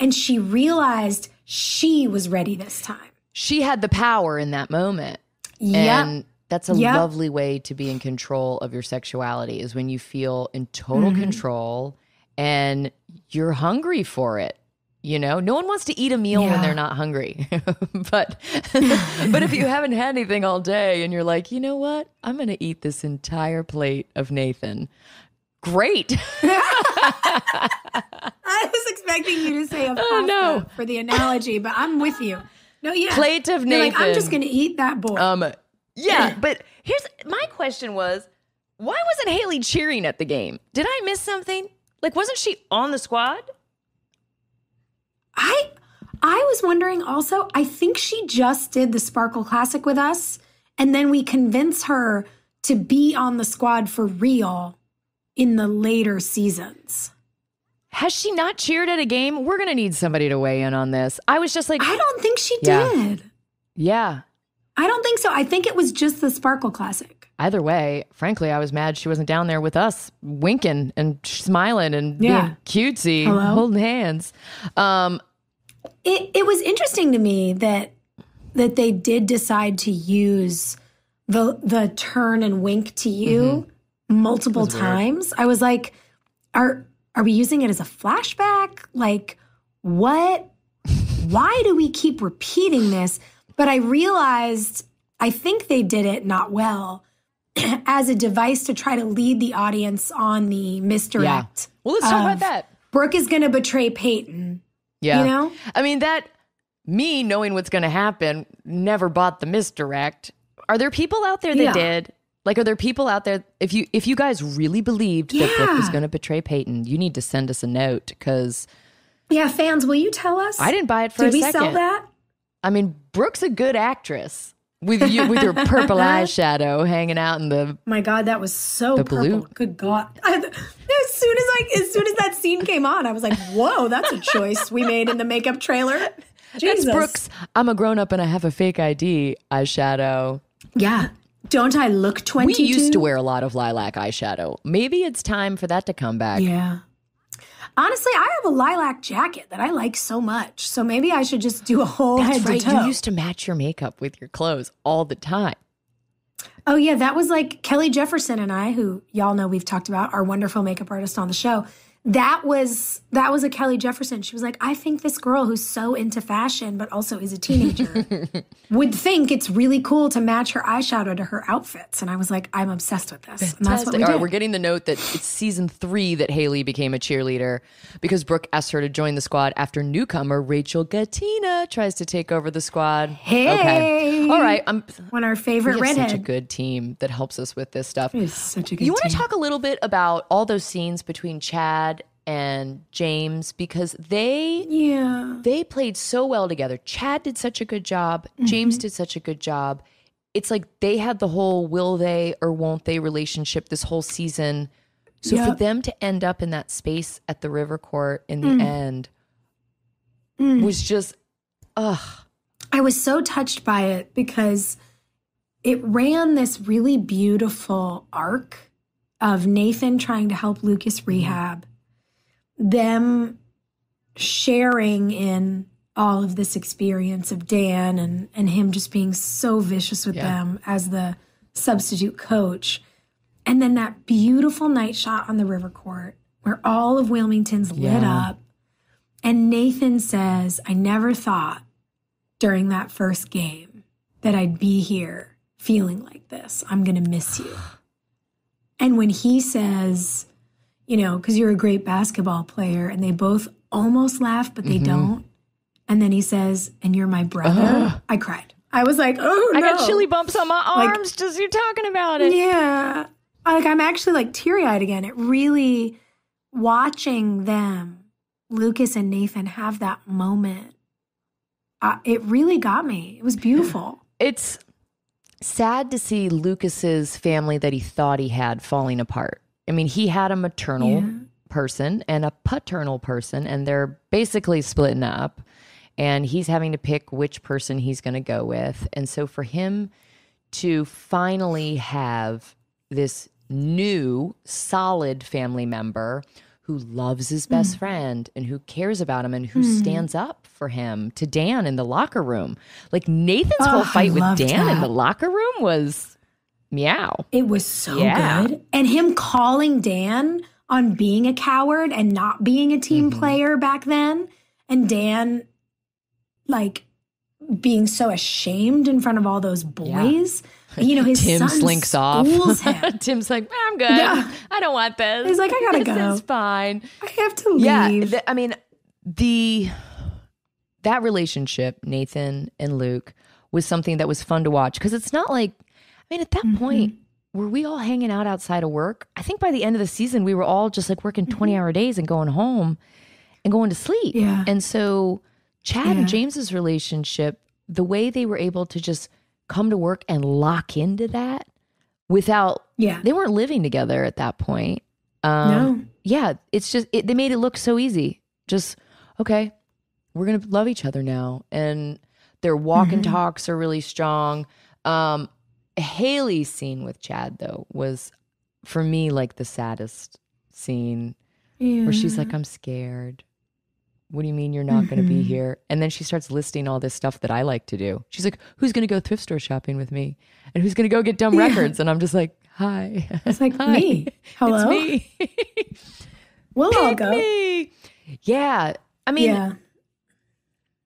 And she realized she was ready this time. She had the power in that moment. Yeah. And that's a lovely way to be in control of your sexuality is when you feel in total mm-hmm. control and you're hungry for it. You know, no one wants to eat a meal yeah. when they're not hungry. <laughs> but <laughs> but if you haven't had anything all day and you're like, "You know what? I'm going to eat this entire plate of Nathan." Great. <laughs> I was expecting you to say a pasta oh, no. for the analogy, but I'm with you. No, yeah. Plate of Nathan. Like, I'm just going to eat that boy. Um, yeah, <clears throat> but here's my question was why wasn't Haley cheering at the game? Did I miss something? Like wasn't she on the squad? I I was wondering also, I think she just did the Sparkle Classic with us and then we convince her to be on the squad for real in the later seasons. Has she not cheered at a game? We're going to need somebody to weigh in on this. I was just like I don't think she yeah. did. Yeah. I don't think so. I think it was just the Sparkle Classic. Either way, frankly, I was mad she wasn't down there with us, winking and smiling and yeah. being cutesy, Hello? holding hands. Um, it it was interesting to me that that they did decide to use the the turn and wink to you mm-hmm. multiple times. Weird. I was like, are are we using it as a flashback? Like, what? Why do we keep repeating this? But I realized I think they did it not well <clears throat> as a device to try to lead the audience on the misdirect. Yeah. Well, let's talk about that. Brooke is going to betray Peyton. Yeah. You know? I mean, that, me knowing what's going to happen, never bought the misdirect. Are there people out there that yeah. did? Like, are there people out there? If you if you guys really believed yeah. that Brooke was going to betray Peyton, you need to send us a note because. Yeah, fans, will you tell us? I didn't buy it for did we second. sell that? I mean, Brooke's a good actress with you with your purple <laughs> eyeshadow hanging out in the my god that was so the purple. blue good god I, <laughs> as soon as i as soon as that scene came on i was like whoa that's a choice we made in the makeup trailer <laughs> Jesus. that's brooks i'm a grown-up and i have a fake id eyeshadow yeah don't i look 22 we used to wear a lot of lilac eyeshadow maybe it's time for that to come back yeah Honestly, I have a lilac jacket that I like so much. So maybe I should just do a whole That's head right. to toe. You used to match your makeup with your clothes all the time. Oh yeah, that was like Kelly Jefferson and I, who y'all know we've talked about, our wonderful makeup artist on the show that was that was a Kelly Jefferson. She was like, I think this girl who's so into fashion but also is a teenager <laughs> would think it's really cool to match her eyeshadow to her outfits. And I was like, I'm obsessed with this. that's what we did. All right, we're getting the note that it's season three that Haley became a cheerleader because Brooke asked her to join the squad after newcomer Rachel Gatina tries to take over the squad. Hey, okay. all right, I'm one of our favorite we redhead. Such a good team that helps us with this stuff. It's such a good. You want to talk a little bit about all those scenes between Chad and James because they yeah they played so well together. Chad did such a good job. Mm-hmm. James did such a good job. It's like they had the whole will they or won't they relationship this whole season. So yep. for them to end up in that space at the River Court in the mm. end mm. was just ugh. I was so touched by it because it ran this really beautiful arc of Nathan trying to help Lucas mm-hmm. rehab them sharing in all of this experience of Dan and and him just being so vicious with yeah. them as the substitute coach. And then that beautiful night shot on the river court where all of Wilmington's yeah. lit up. And Nathan says, I never thought during that first game that I'd be here feeling like this. I'm going to miss you. And when he says, you know, because you're a great basketball player. And they both almost laugh, but they mm-hmm. don't. And then he says, and you're my brother. uh I cried. I was like, oh, no. I got chilly bumps on my arms like, just you talking about it. Yeah. Like I'm actually like teary eyed again. It really watching them, Lucas and Nathan, have that moment. Uh, it really got me. It was beautiful. It's sad to see Lucas's family that he thought he had falling apart. I mean, he had a maternal yeah. person and a paternal person, and they're basically splitting up. And he's having to pick which person he's going to go with. And so for him to finally have this new solid family member who loves his hmm. best mm. friend and who cares about him and who mm. stands up for him to Dan in the locker room. Like Nathan's oh, whole fight with Dan that. in the locker room was meow. It was so yeah. good. And him calling Dan on being a coward and not being a team mm-hmm. player back then. And Dan, like, being so ashamed in front of all those boys. Yeah. You know, his <laughs> Tim son slinks off. <laughs> Tim's like, I'm good. Yeah. I don't want this. He's like, I gotta this go. It's fine. I have to leave. Yeah, th- I mean, the that relationship, Nathan and Luke, was something that was fun to watch because it's not like I mean, at that mm-hmm. point, were we all hanging out outside of work? I think by the end of the season, we were all just like working mm-hmm. 20 hour days and going home and going to sleep. Yeah. And so, Chad yeah. and James's relationship, the way they were able to just come to work and lock into that without, yeah, they weren't living together at that point. Um, no. Yeah. It's just, it, they made it look so easy. Just, okay, we're going to love each other now. And their walk mm-hmm. and talks are really strong. Um, Haley's scene with Chad though was for me like the saddest scene yeah. where she's like, I'm scared. What do you mean you're not mm-hmm. going to be here? And then she starts listing all this stuff that I like to do. She's like, Who's going to go thrift store shopping with me? And who's going to go get dumb yeah. records? And I'm just like, Hi. It's like <laughs> Hi. me. Hello. It's me. <laughs> we'll Pick all go. Me. Yeah. I mean, yeah.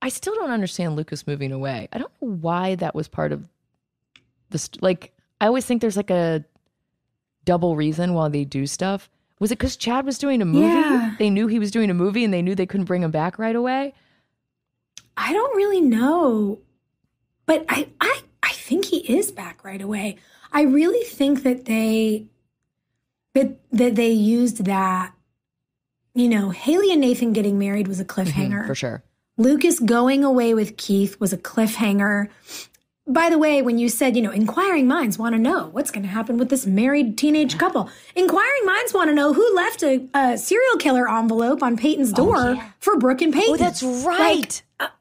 I still don't understand Lucas moving away. I don't know why that was part of the like I always think there's like a double reason why they do stuff. Was it because Chad was doing a movie? Yeah. They knew he was doing a movie and they knew they couldn't bring him back right away. I don't really know, but I I I think he is back right away. I really think that they that that they used that. You know, Haley and Nathan getting married was a mm-hmm, cliffhanger mm-hmm, for sure. Lucas going away with Keith was a cliffhanger by the way, when you said, you know, inquiring minds want to know what's going to happen with this married teenage couple, inquiring minds want to know who left a, a serial killer envelope on Peyton's oh, door oh, yeah. for Brooke and Peyton. Oh, that's right. Like, uh,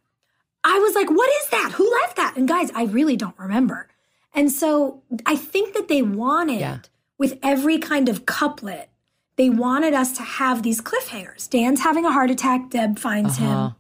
I was like, what is that? Who left that? And guys, I really don't remember. And so I think that they wanted, yeah. with every kind of couplet, they wanted us to have these cliffhangers. Dan's having a heart attack, Deb finds uh-huh. him.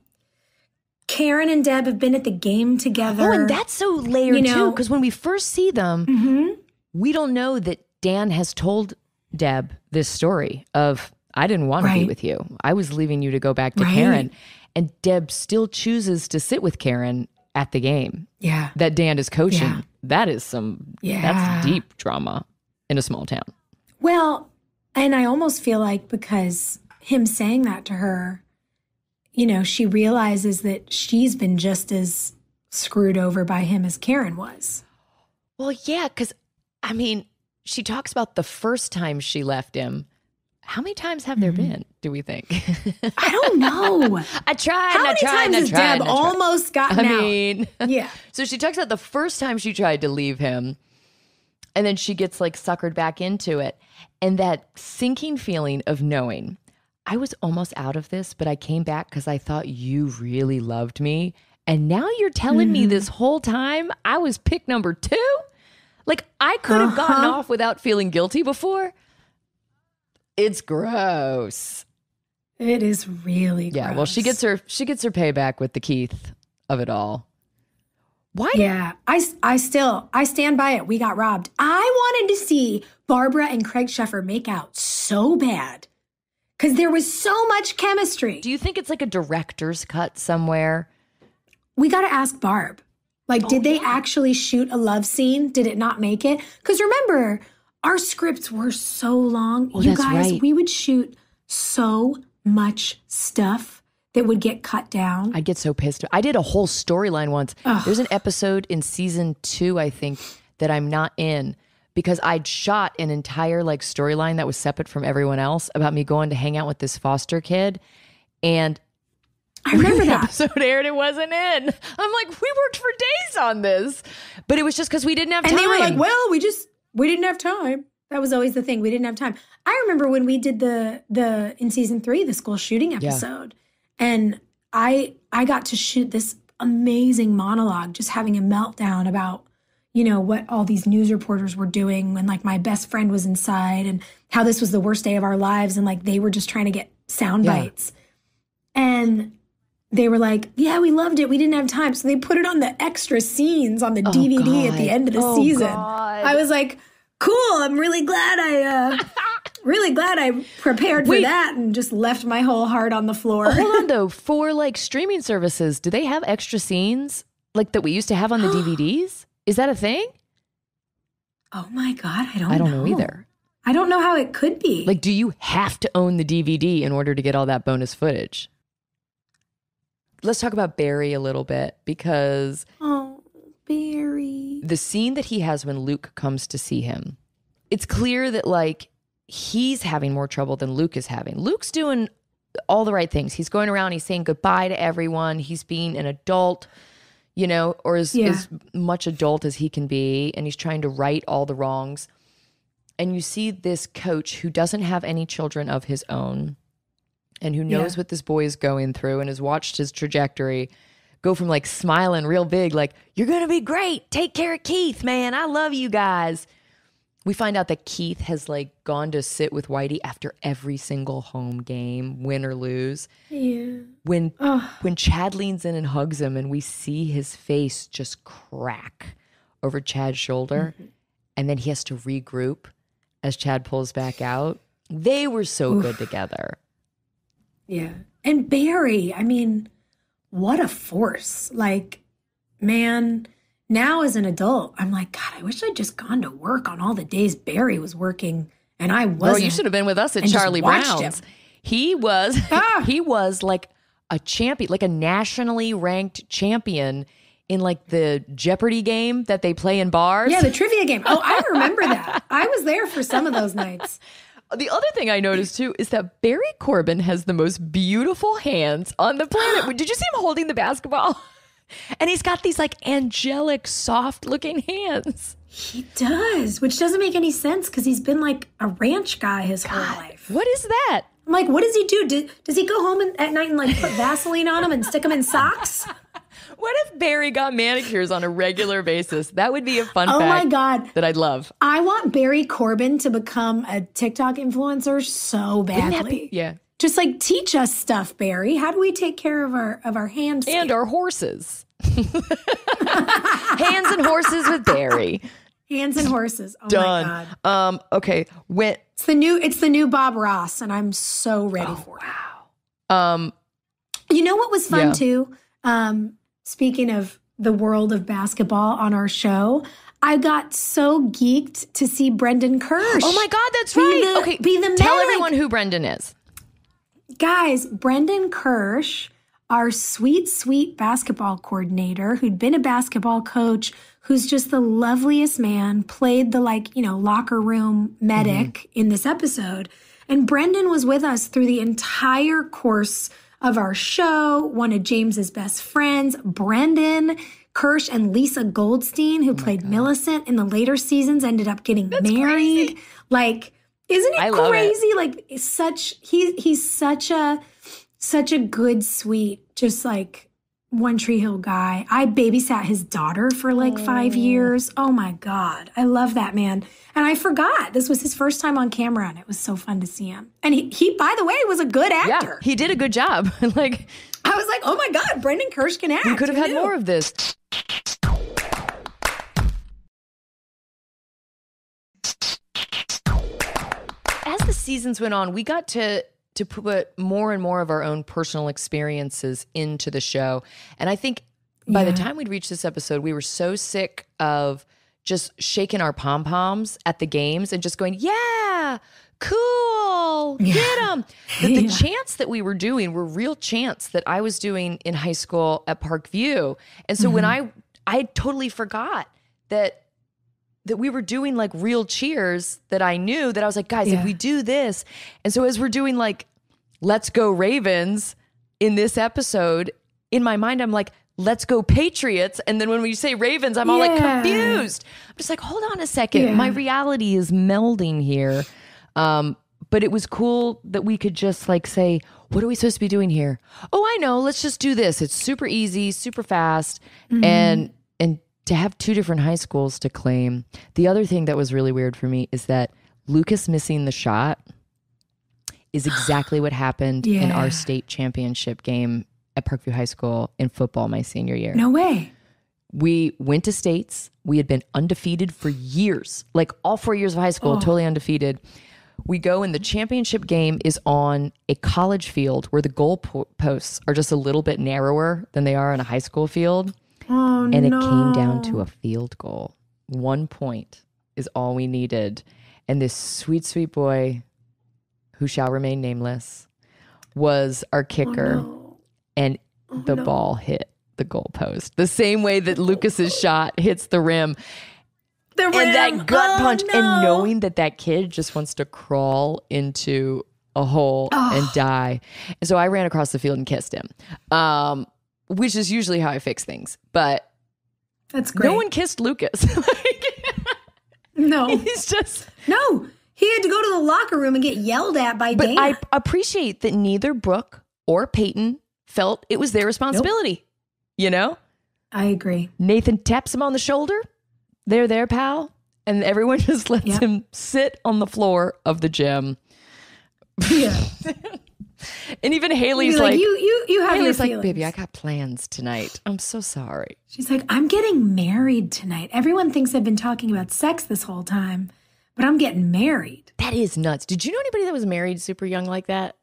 Karen and Deb have been at the game together. Oh, and that's so layered you know? too, because when we first see them, mm-hmm. we don't know that Dan has told Deb this story of I didn't want right. to be with you. I was leaving you to go back to right. Karen. And Deb still chooses to sit with Karen at the game. Yeah. That Dan is coaching. Yeah. That is some yeah. that's deep drama in a small town. Well, and I almost feel like because him saying that to her you know, she realizes that she's been just as screwed over by him as Karen was. Well, yeah, because I mean, she talks about the first time she left him. How many times have mm-hmm. there been, do we think? I don't know. <laughs> I tried. How I many tried, times I has Deb almost gotten I out? mean, <laughs> yeah. So she talks about the first time she tried to leave him, and then she gets like suckered back into it. And that sinking feeling of knowing I was almost out of this, but I came back because I thought you really loved me. And now you're telling mm-hmm. me this whole time I was pick number two? Like I could have uh-huh. gotten off without feeling guilty before. It's gross. It is really Yeah, gross. well she gets her she gets her payback with the Keith of it all. Why? Yeah, I, I still I stand by it. We got robbed. I wanted to see Barbara and Craig Sheffer make out so bad because there was so much chemistry. Do you think it's like a director's cut somewhere? We got to ask Barb. Like, oh, did they yeah. actually shoot a love scene? Did it not make it? Because remember, our scripts were so long. Oh, you guys, right. we would shoot so much stuff that would get cut down. I'd get so pissed. I did a whole storyline once. Ugh. There's an episode in season two, I think, that I'm not in because I'd shot an entire like storyline that was separate from everyone else about me going to hang out with this foster kid. And I remember that episode <laughs> aired. It wasn't in. I'm like, we worked for days on this, but it was just because we didn't have and time. And they were like, well, we just we didn't have time. That was always the thing. We didn't have time. I remember when we did the the in season three the school shooting episode, yeah. and I I got to shoot this amazing monologue, just having a meltdown about you know, what all these news reporters were doing when like my best friend was inside and how this was the worst day of our lives. And like they were just trying to get sound yeah. bites. And they were like, yeah, we loved it. We didn't have time. So they put it on the extra scenes on the oh, DVD God. at the end of the oh, season. God. I was like, cool. I'm really glad I, uh, <laughs> really glad I prepared for that and just left my whole heart on the floor. Hold on though, <laughs> for like streaming services, do they have extra scenes like that we used to have on the <gasps> DVDs? Is that a thing? Oh my god, I don't. I don't know, know either. I don't know how it could be. Like, do you have to own the DVD in order to get all that bonus footage? Let's talk about Barry a little bit because oh, Barry, the scene that he has when Luke comes to see him, it's clear that like he's having more trouble than Luke is having. Luke's doing all the right things. He's going around, he's saying goodbye to everyone, he's being an adult you know, or as, yeah. as much adult as he can be. And he's trying to right all the wrongs. And you see this coach who doesn't have any children of his own and who knows yeah. what this boy is going through and has watched his trajectory go from like smiling real big, like, you're going to be great. Take care of Keith, man. I love you guys we find out that Keith has like gone to sit with Whitey after every single home game, win or lose. Yeah. When oh. when Chad leans in and hugs him and we see his face just crack over Chad's shoulder mm-hmm. and then he has to regroup as Chad pulls back out. They were so Oof. good together. Yeah. And Barry, I mean, what a force. Like, man, now as an adult, I'm like, God, I wish I'd just gone to work on all the days Barry was working and I wasn't. you should have been with us at Charlie Brown's. Him. He was <laughs> ah. he was like a champion, like a nationally ranked champion in like the Jeopardy game that they play in bars. Yeah, the trivia game. Oh, I remember <laughs> that. I was there for some of those nights. The other thing I noticed too is that Barry Corbin has the most beautiful hands on the planet. <gasps> Did you see him holding the basketball? <laughs> and he's got these like angelic, soft looking hands. He does, which doesn't make any sense because he's been like a ranch guy his God, whole life. What is that? I'm like, what does he do? do does he go home at night and like put Vaseline on him and stick him in socks? <laughs> What if Barry got manicures on a regular basis? That would be a fun. Oh my god, that I'd love. I want Barry Corbin to become a TikTok influencer so badly. Be, yeah, just like teach us stuff, Barry. How do we take care of our of our hands and our horses? <laughs> hands and horses with Barry. Hands and horses. Oh Done. Um, okay. When it's the new it's the new Bob Ross, and I'm so ready oh, for it. Wow. Um, you know what was fun yeah. too? Um, speaking of the world of basketball on our show, I got so geeked to see Brendan Kirsch. Oh my God, that's right. the, okay, be the tell Maverick. everyone who Brendan is guys, Brendan Kirsch, our sweet, sweet basketball coordinator who'd been a basketball coach, who's just the loveliest man, played the like, you know, locker room medic mm-hmm. in this episode. And Brendan was with us through the entire course of our show, one of James's best friends, Brendan. Kirsch and Lisa Goldstein, who oh played God. Millicent in the later seasons, ended up getting That's married. Crazy. Like, isn't it crazy? It. Like such he's he's such a such a good, sweet, just like one Tree Hill guy. I babysat his daughter for like five oh. years. Oh my God. I love that man. And I forgot this was his first time on camera and it was so fun to see him. And he, he by the way, was a good actor. Yeah, he did a good job. <laughs> like I was like, oh my God, Brendan Kirsch can act. You could have had more of this. as the seasons went on, we got to to put more and more of our own personal experiences into the show. And I think by yeah. the time we'd reached this episode, we were so sick of just shaking our pom poms at the games and just going, yeah, cool, yeah. get them. That the <laughs> yeah. chants that we were doing were real chants that I was doing in high school at Parkview. And so mm-hmm. when I, I totally forgot that that we were doing like real cheers that I knew that I was like, guys, yeah. if we do this. And so as we're doing like, let's go Ravens in this episode, in my mind, I'm like, let's go Patriots. And then when we say Ravens, I'm all like confused. I'm just like, hold on a second. Yeah. My reality is melding here. Um, but it was cool that we could just like say, what are we supposed to be doing here? Oh, I know. Let's just do this. It's super easy, super fast. Mm-hmm. And, and to have two different high schools to claim. The other thing that was really weird for me is that Lucas missing the shot is <gasps> exactly what happened yeah. in our state championship game at Parkview High School in football my senior year. No way. We went to states. We had been undefeated for years, like all four years of high school, oh. totally undefeated. We go and the championship game is on a college field where the goal po- posts are just a little bit narrower than they are on a high school field. Oh, and it came down to a field goal. One point is all we needed. And this sweet, sweet boy who shall remain nameless was our oh, kicker. Oh, no. And oh, the no. ball hit the goalpost the same way that Lucas's shot hits the rim. The rim. And that gut oh, punch, and knowing that that kid just wants to crawl into a hole and die. And so I ran across the field and kissed him. Um, which is usually how I fix things. But that's great. No one kissed Lucas. <laughs> like, no, <laughs> he's just no. He had to go to the locker room and get yelled at by but Dana. I appreciate that neither Brooke or Peyton felt it was their responsibility. Nope. You know, I agree. Nathan taps him on the shoulder. They're there, pal. And everyone <laughs> just lets yep. him sit on the floor of the gym. Yeah. And even Haley's like, like, you, you, you have Haley's like, baby, I got plans tonight. I'm so sorry. She's like, I'm getting married tonight. Everyone thinks I've been talking about sex this whole time, but I'm getting married. That is nuts. Did you know anybody that was married super young like that?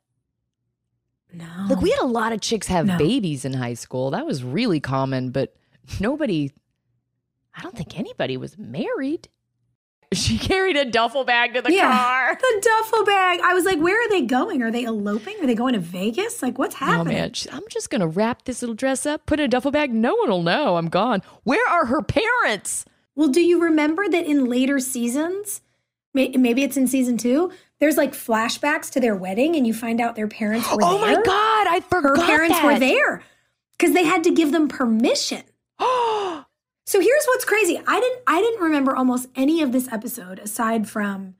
No. Like we had a lot of chicks have no. babies in high school. That was really common, but nobody, I don't think anybody was married. She carried a duffel bag to the yeah, car. The duffel bag. I was like, where are they going? Are they eloping? Are they going to Vegas? Like, what's happening? Oh, man. I'm just going to wrap this little dress up, put it in a duffel bag. No one will know. I'm gone. Where are her parents? Well, do you remember that in later seasons, maybe it's in season two, there's like flashbacks to their wedding and you find out their parents were <gasps> oh there? my God. I forgot. Her parents that. were there because they had to give them permission so here's what's crazy. I didn't I didn't remember almost any of this episode aside from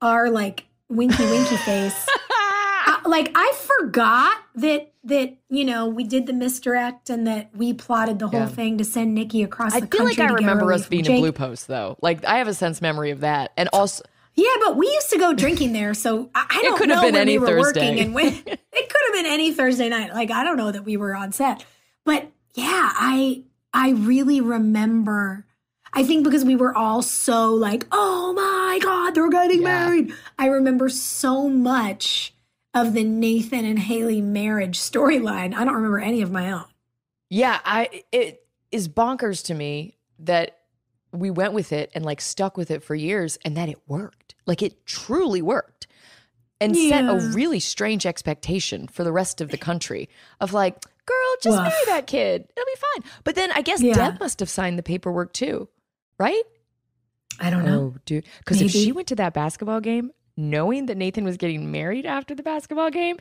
our like winky winky face. <laughs> like I forgot that that you know we did the misdirect and that we plotted the whole yeah. thing to send Nikki across. I the feel like I remember us being Jake. a blue post though. Like I have a sense memory of that, and also. Yeah, but we used to go drinking there, so I, I don't know when we were Thursday. working and when <laughs> it could have been any Thursday night. Like I don't know that we were on set, but yeah, I I really remember. I think because we were all so like, oh my God, they're getting yeah. married. I remember so much of the Nathan and Haley marriage storyline. I don't remember any of my own. Yeah, I it is bonkers to me that we went with it and like stuck with it for years and that it worked. Like it truly worked. And yeah. set a really strange expectation for the rest of the country of like, Oh, just Woof. marry that kid. It'll be fine. But then I guess yeah. Deb must have signed the paperwork too, right? I don't oh, know, dude. Because if she went to that basketball game knowing that Nathan was getting married after the basketball game,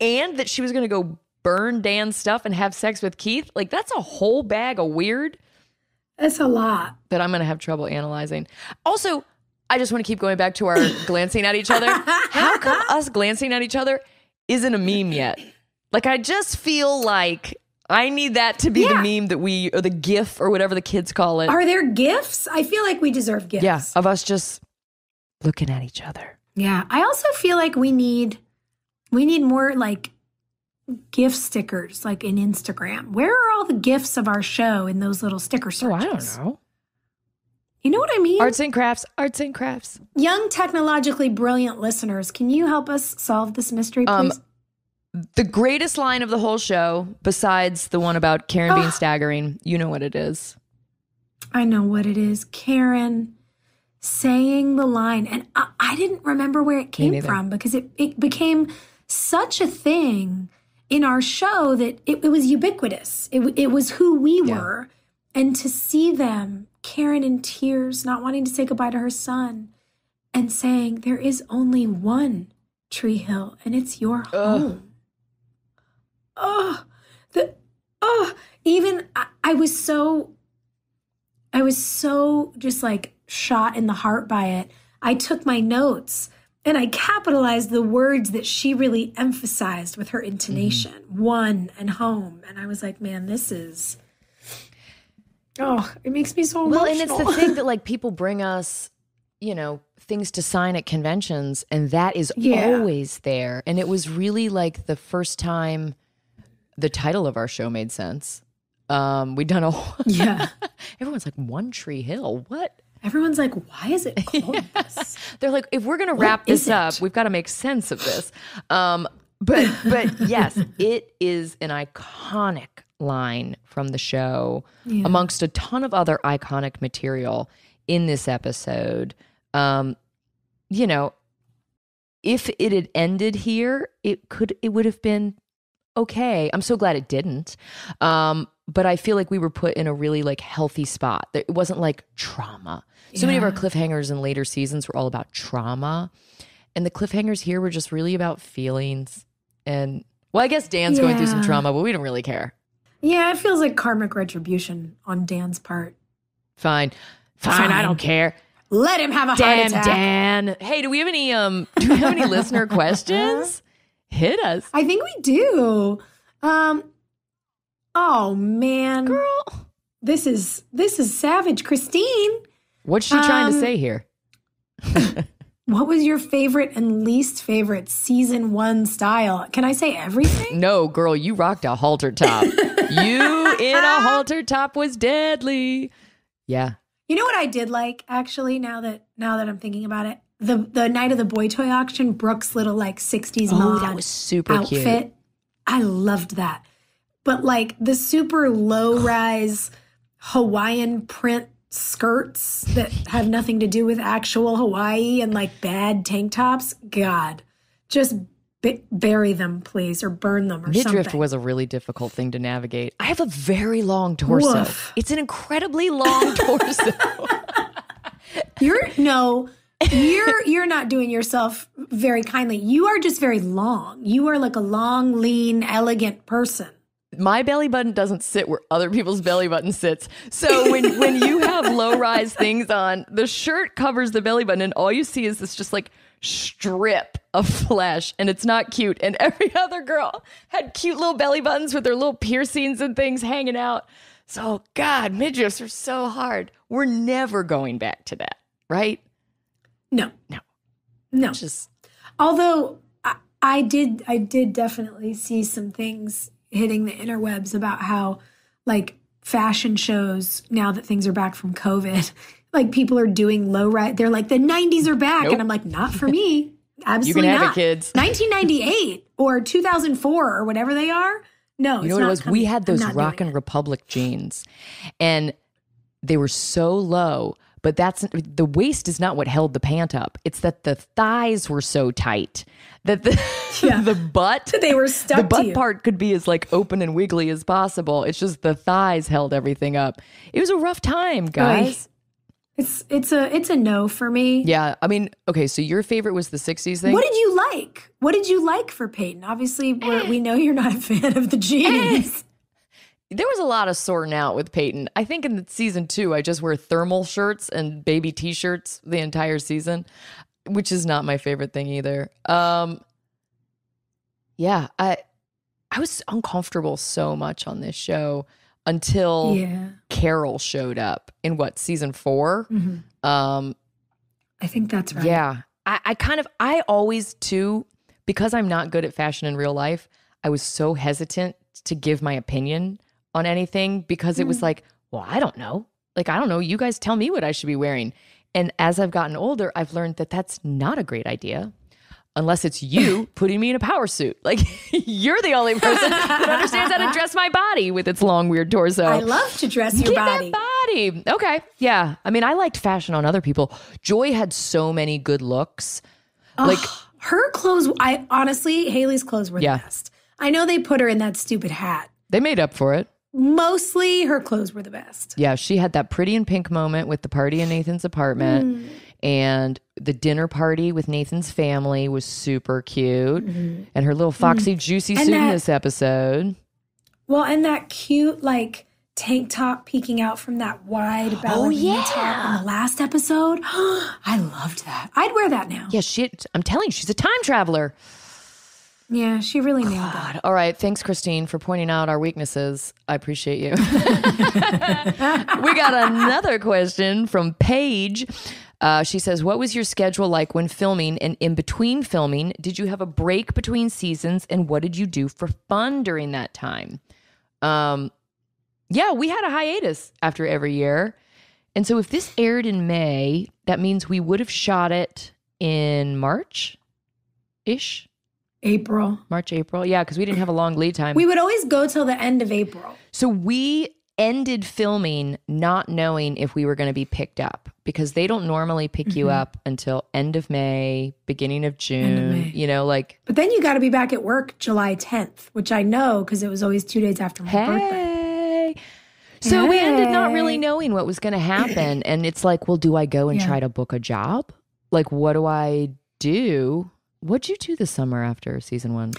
and that she was going to go burn Dan's stuff and have sex with Keith, like that's a whole bag of weird. That's a lot. That I'm going to have trouble analyzing. Also, I just want to keep going back to our <laughs> glancing at each other. <laughs> How come us glancing at each other isn't a meme yet? Like I just feel like I need that to be yeah. the meme that we or the gif or whatever the kids call it. Are there gifts? I feel like we deserve gifts. Yeah, of us just looking at each other. Yeah. I also feel like we need we need more like gift stickers like in Instagram. Where are all the gifts of our show in those little sticker searches? Oh, I don't know. You know what I mean? Arts and crafts, arts and crafts. Young technologically brilliant listeners, can you help us solve this mystery um, please? Um, the greatest line of the whole show, besides the one about Karen being ah. staggering, you know what it is. I know what it is. Karen saying the line, and I, I didn't remember where it came from because it, it became such a thing in our show that it, it was ubiquitous. It, it was who we yeah. were. And to see them, Karen in tears, not wanting to say goodbye to her son, and saying, There is only one Tree Hill, and it's your home. Ugh oh, the, oh, even I, I was so, I was so just like shot in the heart by it. I took my notes and I capitalized the words that she really emphasized with her mm-hmm. intonation mm-hmm. one and home. And I was like, man, this is. Oh, it makes me so well, emotional. and it's the thing that <laughs> like people bring us, you know, things to sign at conventions, and that is yeah. always there. And it was really like the first time the title of our show made sense. Um, we'd done a <laughs> yeah. Everyone's like One Tree Hill. What? Everyone's like, why is it called <laughs> yeah. this? They're like, if we're gonna what wrap this up, we've got to make sense of this. Um, but but <laughs> yes, it is an iconic line from the show, yeah. amongst a ton of other iconic material in this episode. Um, you know, if it had ended here, it could it would have been okay. I'm so glad it didn't. Um, but I feel like we were put in a really like healthy spot. It wasn't like trauma. Yeah. So many of our cliffhangers in later seasons were all about trauma. And the cliffhangers here were just really about feelings. And well, I guess Dan's yeah. going through some trauma, but we don't really care. Yeah, it feels like karmic retribution on Dan's part. Fine. Fine, Fine. I don't care. Let him have a Damn, heart attack. Dan. Hey, do we have any um do we have any <laughs> listener questions? hit us. I think we do. Um oh man. Girl. This is this is savage. Christine. What's she um, trying to um, say here? <laughs> what was your favorite and least favorite season one style? Can I say everything? No, girl, you rocked a halter top. <laughs> you in a halter top was deadly. Yeah. You know what I did like actually now that now that I'm thinking about it? the the night of the boy toy auction, Brooke's little like '60s oh, mom that was super outfit. Cute. I loved that, but like the super low rise Hawaiian print skirts that have nothing to do with actual Hawaii and like bad tank tops. God, just b- bury them, please, or burn them or Midriff something. Midriff was a really difficult thing to navigate. I have a very long torso. Woof. It's an incredibly long <laughs> torso. You're no you're you're not doing yourself very kindly. You are just very long. You are like a long, lean, elegant person. My belly button doesn't sit where other people's belly button sits. So when when you have <laughs> low rise things on, the shirt covers the belly button and all you see is this just like strip of flesh and it's not cute. And every <laughs> other girl had cute little belly buttons with their little piercings and things hanging out. So, God, midriffs are so hard. We're never going back to that, right? No, no, no. Just although I, I did, I did definitely see some things hitting the interwebs about how like fashion shows now that things are back from COVID, <laughs> like people are doing low ride. They're like the '90s are back, nope. and I'm like, not for <laughs> me. Absolutely you can not. it, kids. 1998 <laughs> or 2004 or whatever they are. No, you know what it was? Coming. We had those Rock and Republic jeans, and they were so low but that's the waist is not what held the pant up. It's that the thighs were so tight that the <laughs> yeah. the butt they were stuck. The butt part could be as like open and wiggly as possible. It's just the thighs held everything up. It was a rough time, guys. It's it's a it's a no for me. Yeah, I mean, okay. So your favorite was the '60s thing. What did you like? What did you like for Peyton? Obviously, we know you're not a fan of the jeans. Eh there was a lot of sorting out with Peyton. I think in season two, I just wear thermal shirts and baby t shirts the entire season, which is not my favorite thing either. Um, yeah, I I was uncomfortable so much on this show until yeah. Carol showed up in what season 4 mm-hmm. Um, I think that's right. Yeah, I, I kind of I always too because I'm not good at fashion in real life. I was so hesitant to give my opinion on anything because it was mm. like, well, I don't know. Like, I don't know. You guys tell me what I should be wearing. And as I've gotten older, I've learned that that's not a great idea unless it's you <laughs> putting me in a power suit. Like, <laughs> you're the only person that understands how to <laughs> dress my body with its long, weird torso. I love to dress your Get body. That body. Okay. Yeah. I mean, I liked fashion on other people. Joy had so many good looks. Oh, like, her clothes, I honestly, Haley's clothes were yeah. the best. I know they put her in that stupid hat. They made up for it mostly her clothes were the best. Yeah, she had that pretty in pink moment with the party in Nathan's apartment. Mm. And the dinner party with Nathan's family was super cute. Mm-hmm. And her little foxy, mm. juicy suit that, in this episode. Well, and that cute, like, tank top peeking out from that wide belt. oh, yeah. top in the last episode. <gasps> I loved that. I'd wear that now. Yeah, she. I'm telling you, she's a time traveler. Yeah, she really nailed God. it. All right. Thanks, Christine, for pointing out our weaknesses. I appreciate you. <laughs> we got another question from Paige. Uh, she says, What was your schedule like when filming and in between filming? Did you have a break between seasons? And what did you do for fun during that time? Um, yeah, we had a hiatus after every year. And so if this aired in May, that means we would have shot it in March ish April. March, April. Yeah, because we didn't have a long lead time. We would always go till the end of April. So we ended filming not knowing if we were going to be picked up because they don't normally pick mm-hmm. you up until end of May, beginning of June, of you know, like. But then you got to be back at work July 10th, which I know because it was always two days after my hey. birthday. So hey. we ended not really knowing what was going to happen. and it's like, well, do I go and yeah. try to book a job? Like, what do I do? What'd you do this summer after season one?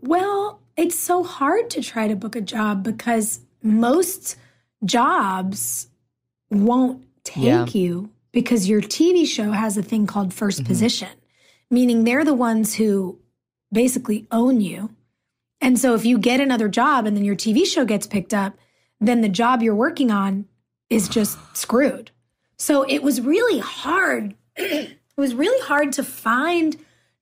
Well, it's so hard to try to book a job because most jobs won't take yeah. you because your TV show has a thing called 1st mm-hmm. position, meaning they're the ones who basically own you. And so if you get another job and then your TV show gets picked up, then the job you're working on is just screwed. So it was really hard. <clears throat> it was really hard to find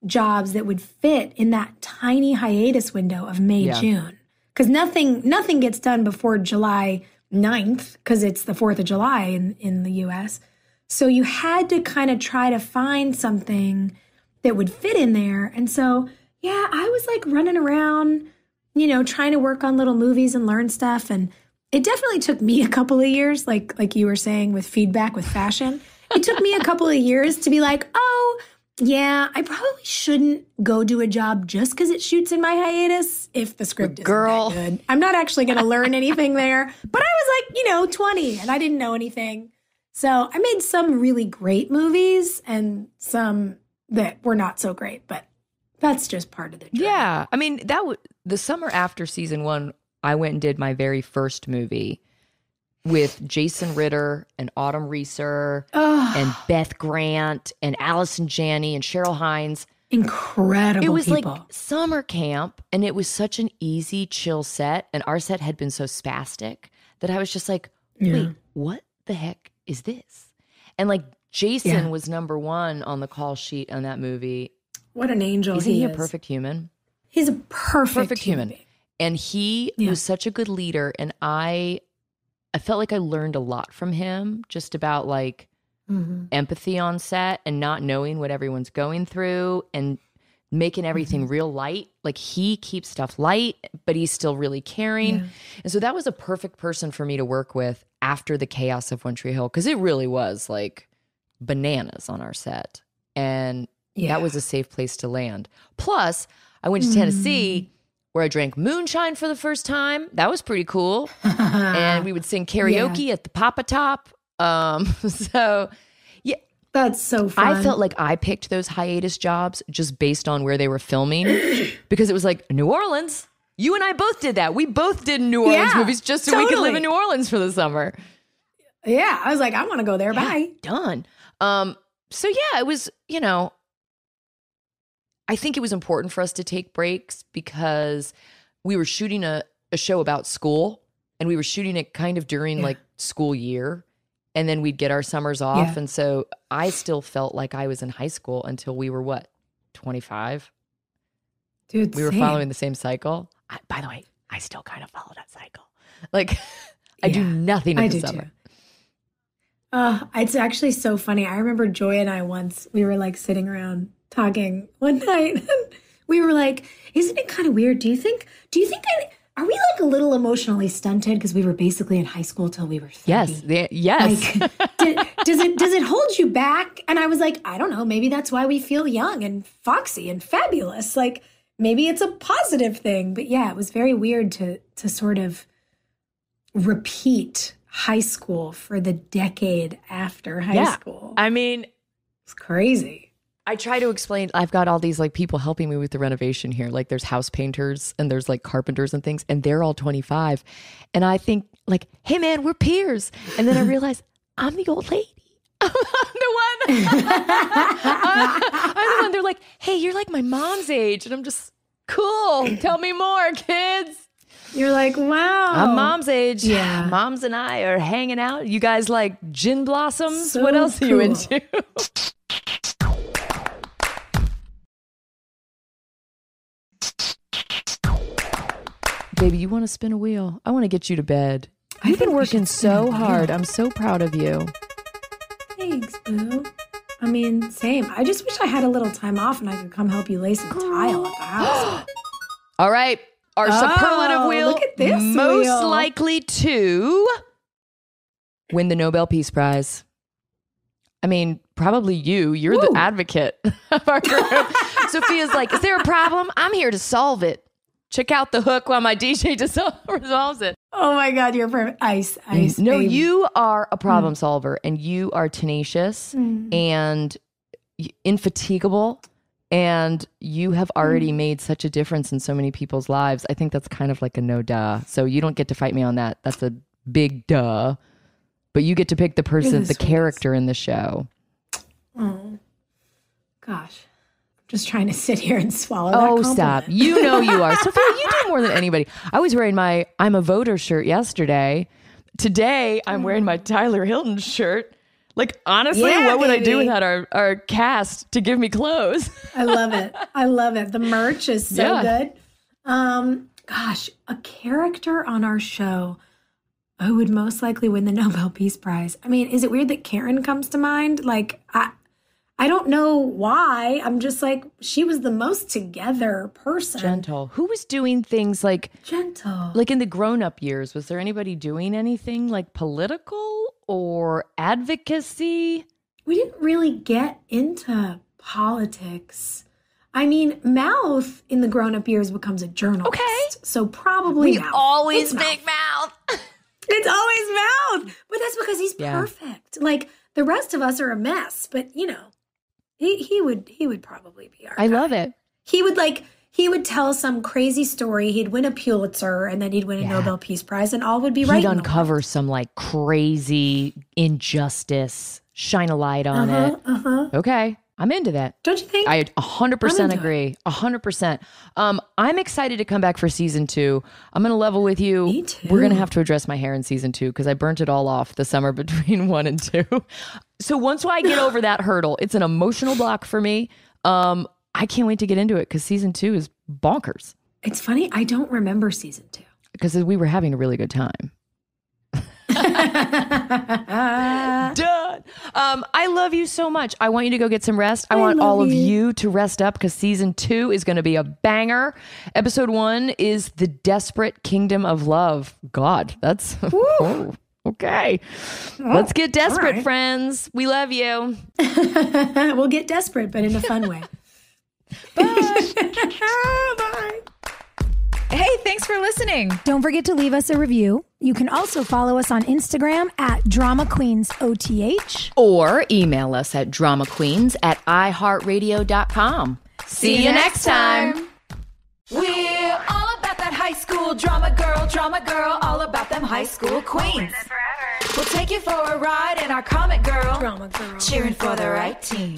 jobs that would fit in that tiny hiatus window of May, yeah. June. Because nothing nothing gets done before July 9th, because it's the 4th of July in, in the US. So you had to kind of try to find something that would fit in there. And so, yeah, I was like running around, you know, trying to work on little movies and learn stuff. And it definitely took me a couple of years, like like you were saying with feedback with fashion. it took me a couple of years to be like, oh, yeah, I probably shouldn't go do a job just because it shoots in my hiatus if the script is Girl. good. I'm not actually going to learn <laughs> anything there. But I was like, you know, 20 and I didn't know anything. So I made some really great movies and some that were not so great, but that's just part of the job. Yeah. I mean, that w- the summer after season 1, I went and did my very first movie with Jason Ritter and Autumn Reeser and Beth Grant and Allison Janney and Cheryl Hines. Incredible. It was people. like summer camp and it was such an easy, chill set. And our set had been so spastic that I was just like, wait, yeah. what the heck is this? And like Jason yeah. was number one on the call sheet on that movie. What an angel. Isn't he, he is. a perfect human? He's a perfect, perfect human. human. And he yeah. was such a good leader. And I I felt like I learned a lot from him just about like mm-hmm. empathy on set and not knowing what everyone's going through and making everything mm-hmm. real light. Like he keeps stuff light, but he's still really caring. Yeah. And so that was a perfect person for me to work with after the chaos of One Tree Hill because it really was like bananas on our set. And yeah. that was a safe place to land. Plus, I went to mm-hmm. Tennessee mm where I drank moonshine for the first time. That was pretty cool. <laughs> and we would sing karaoke yeah. at the Papa Top. Um, <laughs> so yeah. That's so fun. I felt like I picked those hiatus jobs just based on where they were filming <coughs> because it was like New Orleans. You and I both did that. We both did New Orleans yeah, movies just so totally. we could live in New Orleans for the summer. Yeah, I was like, I want to go there. Yeah, Bye. Done. Um, so yeah, it was, you know, I think it was important for us to take breaks because we were shooting a, a show about school and we were shooting it kind of during yeah. like school year. And then we'd get our summers off. Yeah. And so I still felt like I was in high school until we were what, 25? Dude, we same. were following the same cycle. I, by the way, I still kind of follow that cycle. Like <laughs> I yeah, do nothing in I the summer. Too. Uh, it's actually so funny. I remember Joy and I once we were like sitting around talking one night <laughs> and we were like, isn't it kind of weird? Do you think, do you think I, are we like a little emotionally stunted because we were basically in high school till we were 30. yes yes like, <laughs> did, does it does it hold you back and i was like i don't know maybe that's why we feel young and foxy and fabulous like maybe it's a positive thing but yeah it was very weird to to sort of repeat high school for the decade after high yeah. school i mean it's crazy I try to explain. I've got all these like people helping me with the renovation here. Like there's house painters and there's like carpenters and things, and they're all 25. And I think like, hey man, we're peers. And then I realize I'm the old lady. <laughs> I'm the one. <laughs> I'm, the one. They're like, hey, you're like my mom's age, and I'm just cool. Tell me more, kids. You're like, wow. I'm mom's age. Yeah. Moms and I are hanging out. You guys like gin blossoms? So what else cool. are you into? <laughs> baby, you want to spin a wheel? I want to get you to bed. You've been working so hard. I'm so proud of you. Thanks, boo. I mean, same. I just wish I had a little time off and I could come help you lay some tile at the house. <gasps> All right. Our oh, superlative wheel look at this most wheel. likely to win the Nobel Peace Prize. I mean, probably you. You're Woo. the advocate <laughs> of our group. <laughs> Sophia's like, is there a problem? I'm here to solve it check out the hook while my <laughs> DJ <laughs> resolves it. Oh my God, you're perfect. Ice, mm-hmm. ice. No, you are a problem mm. solver and you are tenacious mm. and infatigable. And you have already mm. made such a difference in so many people's lives. I think that's kind of like a no duh. So you don't get to fight me on that. That's a big duh. But you get to pick the person, the, the character in the show. Oh, gosh just trying to <laughs> sit here and swallow. Oh, stop! You know you are, Sophia. You do more than anybody. I was wearing my "I'm a voter" shirt yesterday. Today, I'm wearing my Tyler Hilton shirt. Like honestly, yeah, what baby. would I do without our, our cast to give me clothes? I love it. I love it. The merch is so yeah. good. Um, gosh, a character on our show who would most likely win the Nobel Peace Prize. I mean, is it weird that Karen comes to mind? Like, I, I don't know why. I'm just like, she was the most together person. Gentle. Who was doing things like gentle? Like in the grown up years, was there anybody doing anything like political or advocacy? We didn't really get into politics. I mean, mouth in the grown up years becomes a journalist. Okay. So probably we mouth. always it's big mouth. mouth. <laughs> it's always mouth. But that's because he's yeah. perfect. Like the rest of us are a mess, but you know, he he would he would probably be our. I guy. love it. He would like he would tell some crazy story. He'd win a Pulitzer and then he'd win a yeah. Nobel Peace Prize, and all would be right. He'd uncover some like crazy injustice, shine a light on uh-huh, it. Uh-huh. Okay, I'm into that. Don't you think? I 100% agree. 100%. Um, I'm excited to come back for season two. I'm going to level with you. Me too. We're going to have to address my hair in season two because I burnt it all off the summer <laughs> between one and two so once I get over that hurdle, it's an emotional block for me. Um, I can't wait to get into it because season two is bonkers. It's funny, I don't remember season two because we were having a really good time. <laughs> Done. Um, I love you so much. I want you to go get some rest. I, I want all you. of you to rest up because season two is going to be a banger. Episode one is the desperate kingdom of love. God, that's. <laughs> Okay. Let's get desperate, right. friends. We love you. <laughs> we'll get desperate, but in a fun way. <laughs> Bye. <laughs> Bye. Hey, thanks for listening. Don't forget to leave us a review. You can also follow us on Instagram at Drama Queens OTH or email us at drama queens at iHeartRadio.com. See, See you next time. time. We're all that high school drama girl, drama girl, all about them high school queens. We'll take you for a ride in our comic girl, drama girl, cheering for the right team.